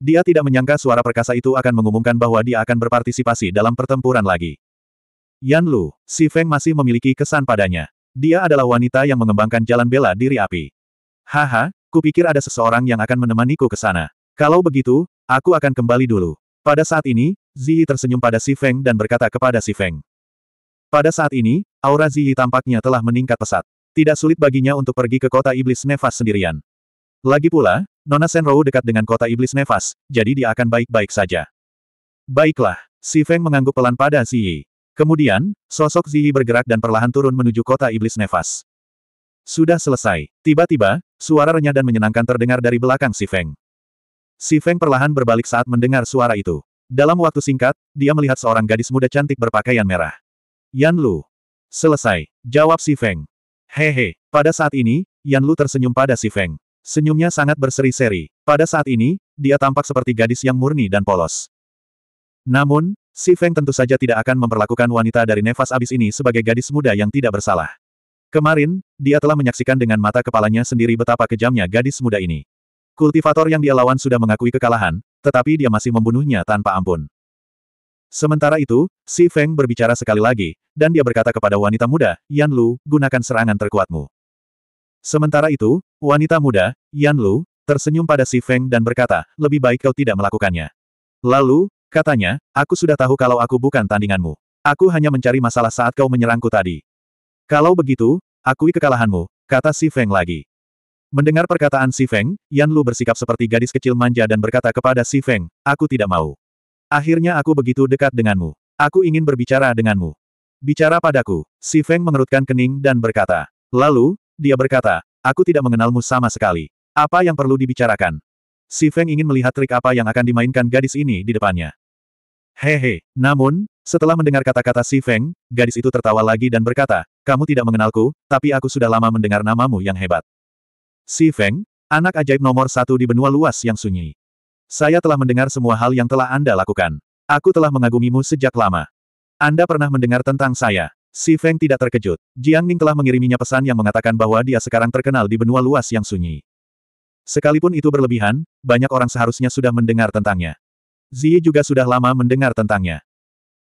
Dia tidak menyangka suara perkasa itu akan mengumumkan bahwa dia akan berpartisipasi dalam pertempuran lagi. Yan Lu, si Feng masih memiliki kesan padanya. Dia adalah wanita yang mengembangkan jalan bela diri api. Haha, kupikir ada seseorang yang akan menemaniku ke sana. Kalau begitu, aku akan kembali dulu. Pada saat ini, Zi tersenyum pada si Feng dan berkata kepada si Feng. Pada saat ini, aura Ziyi tampaknya telah meningkat pesat. Tidak sulit baginya untuk pergi ke kota iblis nefas sendirian. Lagi pula, Nona Senrou dekat dengan kota iblis nefas, jadi dia akan baik-baik saja. Baiklah, Si Feng mengangguk pelan pada Ziyi. Kemudian, sosok Ziyi bergerak dan perlahan turun menuju kota iblis nefas. Sudah selesai. Tiba-tiba, suara renyah dan menyenangkan terdengar dari belakang Si Feng. Si Feng perlahan berbalik saat mendengar suara itu. Dalam waktu singkat, dia melihat seorang gadis muda cantik berpakaian merah. Yan Lu. Selesai. Jawab si Feng. Hehe. Pada saat ini, Yan Lu tersenyum pada si Feng. Senyumnya sangat berseri-seri. Pada saat ini, dia tampak seperti gadis yang murni dan polos. Namun, si Feng tentu saja tidak akan memperlakukan wanita dari nefas abis ini sebagai gadis muda yang tidak bersalah. Kemarin, dia telah menyaksikan dengan mata kepalanya sendiri betapa kejamnya gadis muda ini. Kultivator yang dia lawan sudah mengakui kekalahan, tetapi dia masih membunuhnya tanpa ampun. Sementara itu, Si Feng berbicara sekali lagi, dan dia berkata kepada wanita muda, Yan Lu, gunakan serangan terkuatmu. Sementara itu, wanita muda, Yan Lu, tersenyum pada Si Feng dan berkata, lebih baik kau tidak melakukannya. Lalu, katanya, aku sudah tahu kalau aku bukan tandinganmu. Aku hanya mencari masalah saat kau menyerangku tadi. Kalau begitu, akui kekalahanmu, kata Si Feng lagi. Mendengar perkataan Si Feng, Yan Lu bersikap seperti gadis kecil manja dan berkata kepada Si Feng, aku tidak mau. Akhirnya aku begitu dekat denganmu. Aku ingin berbicara denganmu. Bicara padaku. Si Feng mengerutkan kening dan berkata. Lalu, dia berkata, aku tidak mengenalmu sama sekali. Apa yang perlu dibicarakan? Si Feng ingin melihat trik apa yang akan dimainkan gadis ini di depannya. Hehe, namun, setelah mendengar kata-kata Si Feng, gadis itu tertawa lagi dan berkata, kamu tidak mengenalku, tapi aku sudah lama mendengar namamu yang hebat. Si Feng, anak ajaib nomor satu di benua luas yang sunyi. Saya telah mendengar semua hal yang telah Anda lakukan. Aku telah mengagumimu sejak lama. Anda pernah mendengar tentang saya. Si Feng tidak terkejut. Jiang Ning telah mengiriminya pesan yang mengatakan bahwa dia sekarang terkenal di benua luas yang sunyi. Sekalipun itu berlebihan, banyak orang seharusnya sudah mendengar tentangnya. Ziyi juga sudah lama mendengar tentangnya.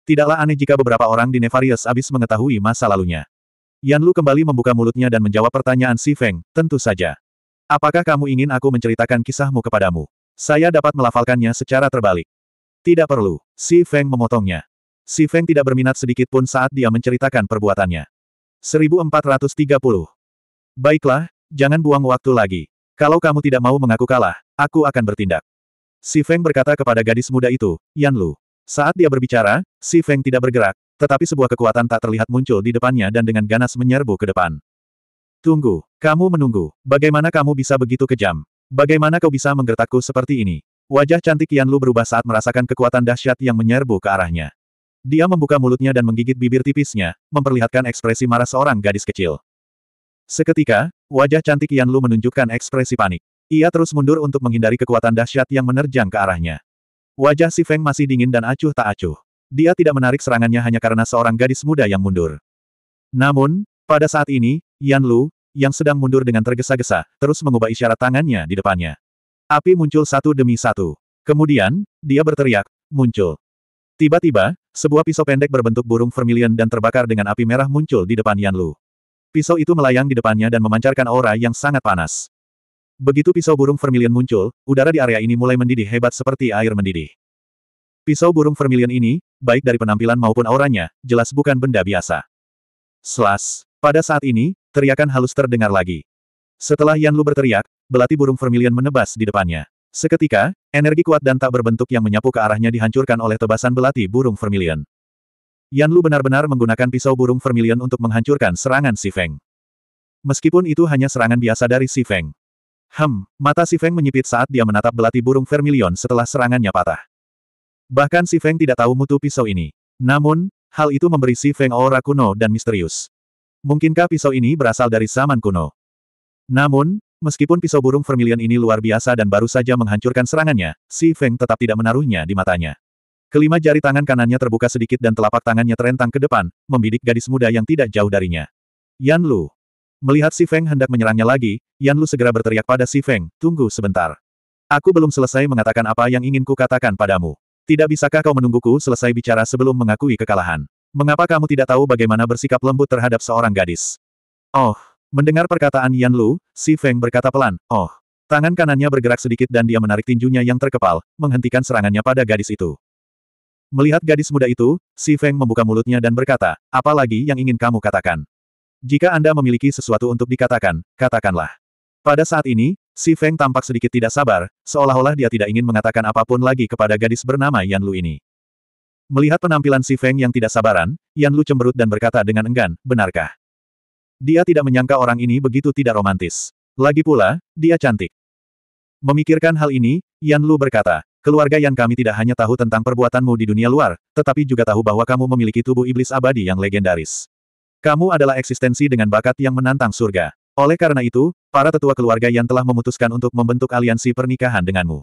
Tidaklah aneh jika beberapa orang di Nefarious abis mengetahui masa lalunya. Yan Lu kembali membuka mulutnya dan menjawab pertanyaan Si Feng, tentu saja. Apakah kamu ingin aku menceritakan kisahmu kepadamu? Saya dapat melafalkannya secara terbalik. Tidak perlu. Si Feng memotongnya. Si Feng tidak berminat sedikit pun saat dia menceritakan perbuatannya. 1430. Baiklah, jangan buang waktu lagi. Kalau kamu tidak mau mengaku kalah, aku akan bertindak. Si Feng berkata kepada gadis muda itu, Yan Lu. Saat dia berbicara, Si Feng tidak bergerak, tetapi sebuah kekuatan tak terlihat muncul di depannya dan dengan ganas menyerbu ke depan. Tunggu, kamu menunggu, bagaimana kamu bisa begitu kejam? Bagaimana kau bisa menggertakku seperti ini? Wajah cantik Yan Lu berubah saat merasakan kekuatan dahsyat yang menyerbu ke arahnya. Dia membuka mulutnya dan menggigit bibir tipisnya, memperlihatkan ekspresi marah seorang gadis kecil. Seketika, wajah cantik Yan Lu menunjukkan ekspresi panik. Ia terus mundur untuk menghindari kekuatan dahsyat yang menerjang ke arahnya. Wajah si Feng masih dingin dan acuh tak acuh. Dia tidak menarik serangannya hanya karena seorang gadis muda yang mundur. Namun, pada saat ini, Yan Lu, yang sedang mundur dengan tergesa-gesa, terus mengubah isyarat tangannya di depannya. Api muncul satu demi satu. Kemudian, dia berteriak, muncul. Tiba-tiba, sebuah pisau pendek berbentuk burung vermilion dan terbakar dengan api merah muncul di depan Yan Lu. Pisau itu melayang di depannya dan memancarkan aura yang sangat panas. Begitu pisau burung vermilion muncul, udara di area ini mulai mendidih hebat seperti air mendidih. Pisau burung vermilion ini, baik dari penampilan maupun auranya, jelas bukan benda biasa. Slash, Pada saat ini, Teriakan halus terdengar lagi. Setelah Yan Lu berteriak, belati burung vermilion menebas di depannya. Seketika, energi kuat dan tak berbentuk yang menyapu ke arahnya dihancurkan oleh tebasan belati burung vermilion. Yan Lu benar-benar menggunakan pisau burung vermilion untuk menghancurkan serangan Si Feng. Meskipun itu hanya serangan biasa dari Si Feng. Hem, mata Si Feng menyipit saat dia menatap belati burung vermilion setelah serangannya patah. Bahkan Si Feng tidak tahu mutu pisau ini. Namun, hal itu memberi Si Feng aura kuno dan misterius. Mungkinkah pisau ini berasal dari zaman kuno? Namun, meskipun pisau burung vermilion ini luar biasa dan baru saja menghancurkan serangannya, Si Feng tetap tidak menaruhnya di matanya. Kelima jari tangan kanannya terbuka sedikit dan telapak tangannya terentang ke depan, membidik gadis muda yang tidak jauh darinya. Yan Lu. Melihat Si Feng hendak menyerangnya lagi, Yan Lu segera berteriak pada Si Feng, tunggu sebentar. Aku belum selesai mengatakan apa yang ingin ku katakan padamu. Tidak bisakah kau menungguku selesai bicara sebelum mengakui kekalahan? Mengapa kamu tidak tahu bagaimana bersikap lembut terhadap seorang gadis? Oh, mendengar perkataan Yan Lu, Si Feng berkata pelan, oh. Tangan kanannya bergerak sedikit dan dia menarik tinjunya yang terkepal, menghentikan serangannya pada gadis itu. Melihat gadis muda itu, Si Feng membuka mulutnya dan berkata, "Apa lagi yang ingin kamu katakan? Jika Anda memiliki sesuatu untuk dikatakan, katakanlah. Pada saat ini, Si Feng tampak sedikit tidak sabar, seolah-olah dia tidak ingin mengatakan apapun lagi kepada gadis bernama Yan Lu ini. Melihat penampilan si Feng yang tidak sabaran, Yan Lu cemberut dan berkata dengan enggan, benarkah? Dia tidak menyangka orang ini begitu tidak romantis. Lagi pula, dia cantik. Memikirkan hal ini, Yan Lu berkata, keluarga yang kami tidak hanya tahu tentang perbuatanmu di dunia luar, tetapi juga tahu bahwa kamu memiliki tubuh iblis abadi yang legendaris. Kamu adalah eksistensi dengan bakat yang menantang surga. Oleh karena itu, para tetua keluarga yang telah memutuskan untuk membentuk aliansi pernikahan denganmu.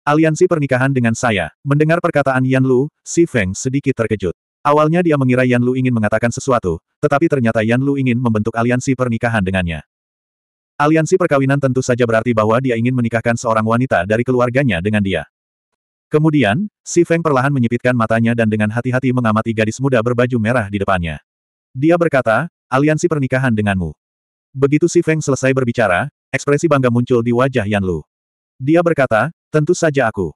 Aliansi pernikahan dengan saya. Mendengar perkataan Yan Lu, Si Feng sedikit terkejut. Awalnya dia mengira Yan Lu ingin mengatakan sesuatu, tetapi ternyata Yan Lu ingin membentuk aliansi pernikahan dengannya. Aliansi perkawinan tentu saja berarti bahwa dia ingin menikahkan seorang wanita dari keluarganya dengan dia. Kemudian, Si Feng perlahan menyipitkan matanya dan dengan hati-hati mengamati gadis muda berbaju merah di depannya. Dia berkata, aliansi pernikahan denganmu. Begitu Si Feng selesai berbicara, ekspresi bangga muncul di wajah Yan Lu. Dia berkata, Tentu saja aku.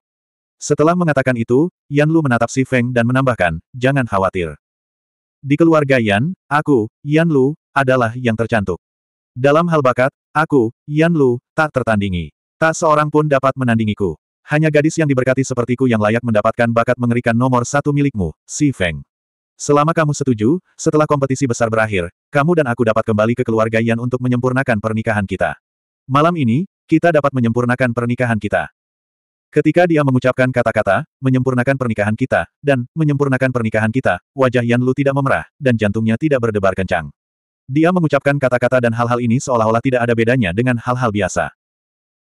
Setelah mengatakan itu, Yan Lu menatap Si Feng dan menambahkan, jangan khawatir. Di keluarga Yan, aku, Yan Lu, adalah yang tercantik. Dalam hal bakat, aku, Yan Lu, tak tertandingi. Tak seorang pun dapat menandingiku. Hanya gadis yang diberkati sepertiku yang layak mendapatkan bakat mengerikan nomor satu milikmu, Si Feng. Selama kamu setuju, setelah kompetisi besar berakhir, kamu dan aku dapat kembali ke keluarga Yan untuk menyempurnakan pernikahan kita. Malam ini, kita dapat menyempurnakan pernikahan kita. Ketika dia mengucapkan kata-kata, menyempurnakan pernikahan kita, dan menyempurnakan pernikahan kita, wajah Yan Lu tidak memerah, dan jantungnya tidak berdebar kencang. Dia mengucapkan kata-kata dan hal-hal ini seolah-olah tidak ada bedanya dengan hal-hal biasa.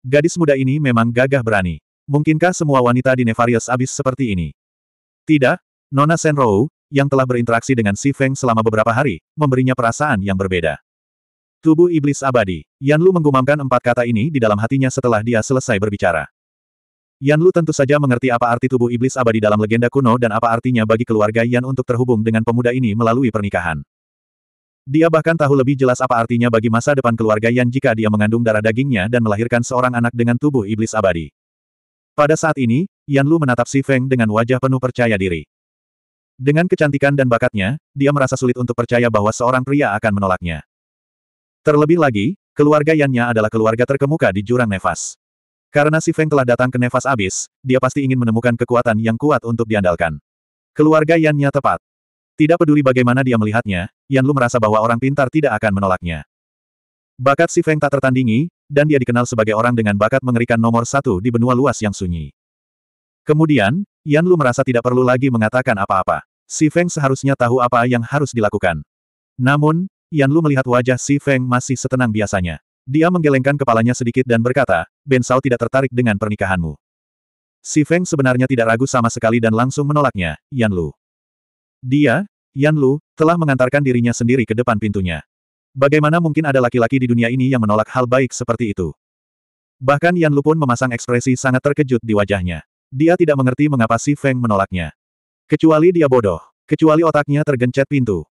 Gadis muda ini memang gagah berani. Mungkinkah semua wanita di Nefarious abis seperti ini? Tidak, Nona Senrou, yang telah berinteraksi dengan Si Feng selama beberapa hari, memberinya perasaan yang berbeda. Tubuh Iblis Abadi, Yan Lu menggumamkan empat kata ini di dalam hatinya setelah dia selesai berbicara. Yan Lu tentu saja mengerti apa arti tubuh iblis abadi dalam legenda kuno dan apa artinya bagi keluarga Yan untuk terhubung dengan pemuda ini melalui pernikahan. Dia bahkan tahu lebih jelas apa artinya bagi masa depan keluarga Yan jika dia mengandung darah dagingnya dan melahirkan seorang anak dengan tubuh iblis abadi. Pada saat ini, Yan Lu menatap Si Feng dengan wajah penuh percaya diri. Dengan kecantikan dan bakatnya, dia merasa sulit untuk percaya bahwa seorang pria akan menolaknya. Terlebih lagi, keluarga Yannya adalah keluarga terkemuka di jurang nefas. Karena si Feng telah datang ke Nefas Abis, dia pasti ingin menemukan kekuatan yang kuat untuk diandalkan. Keluarga Yannya tepat. Tidak peduli bagaimana dia melihatnya, Yan Lu merasa bahwa orang pintar tidak akan menolaknya. Bakat si Feng tak tertandingi, dan dia dikenal sebagai orang dengan bakat mengerikan nomor satu di benua luas yang sunyi. Kemudian, Yan Lu merasa tidak perlu lagi mengatakan apa-apa. Si Feng seharusnya tahu apa yang harus dilakukan. Namun, Yan Lu melihat wajah Si Feng masih setenang biasanya. Dia menggelengkan kepalanya sedikit dan berkata, Ben Sao tidak tertarik dengan pernikahanmu. Si Feng sebenarnya tidak ragu sama sekali dan langsung menolaknya, Yan Lu. Dia, Yan Lu, telah mengantarkan dirinya sendiri ke depan pintunya. Bagaimana mungkin ada laki-laki di dunia ini yang menolak hal baik seperti itu? Bahkan Yan Lu pun memasang ekspresi sangat terkejut di wajahnya. Dia tidak mengerti mengapa Si Feng menolaknya. Kecuali dia bodoh. Kecuali otaknya tergencet pintu.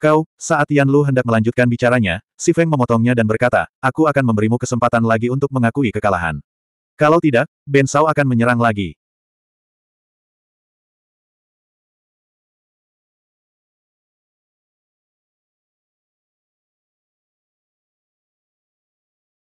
Kau, saat Yan Lu hendak melanjutkan bicaranya, Si Feng memotongnya dan berkata, aku akan memberimu kesempatan lagi untuk mengakui kekalahan. Kalau tidak, Ben Sao akan menyerang lagi.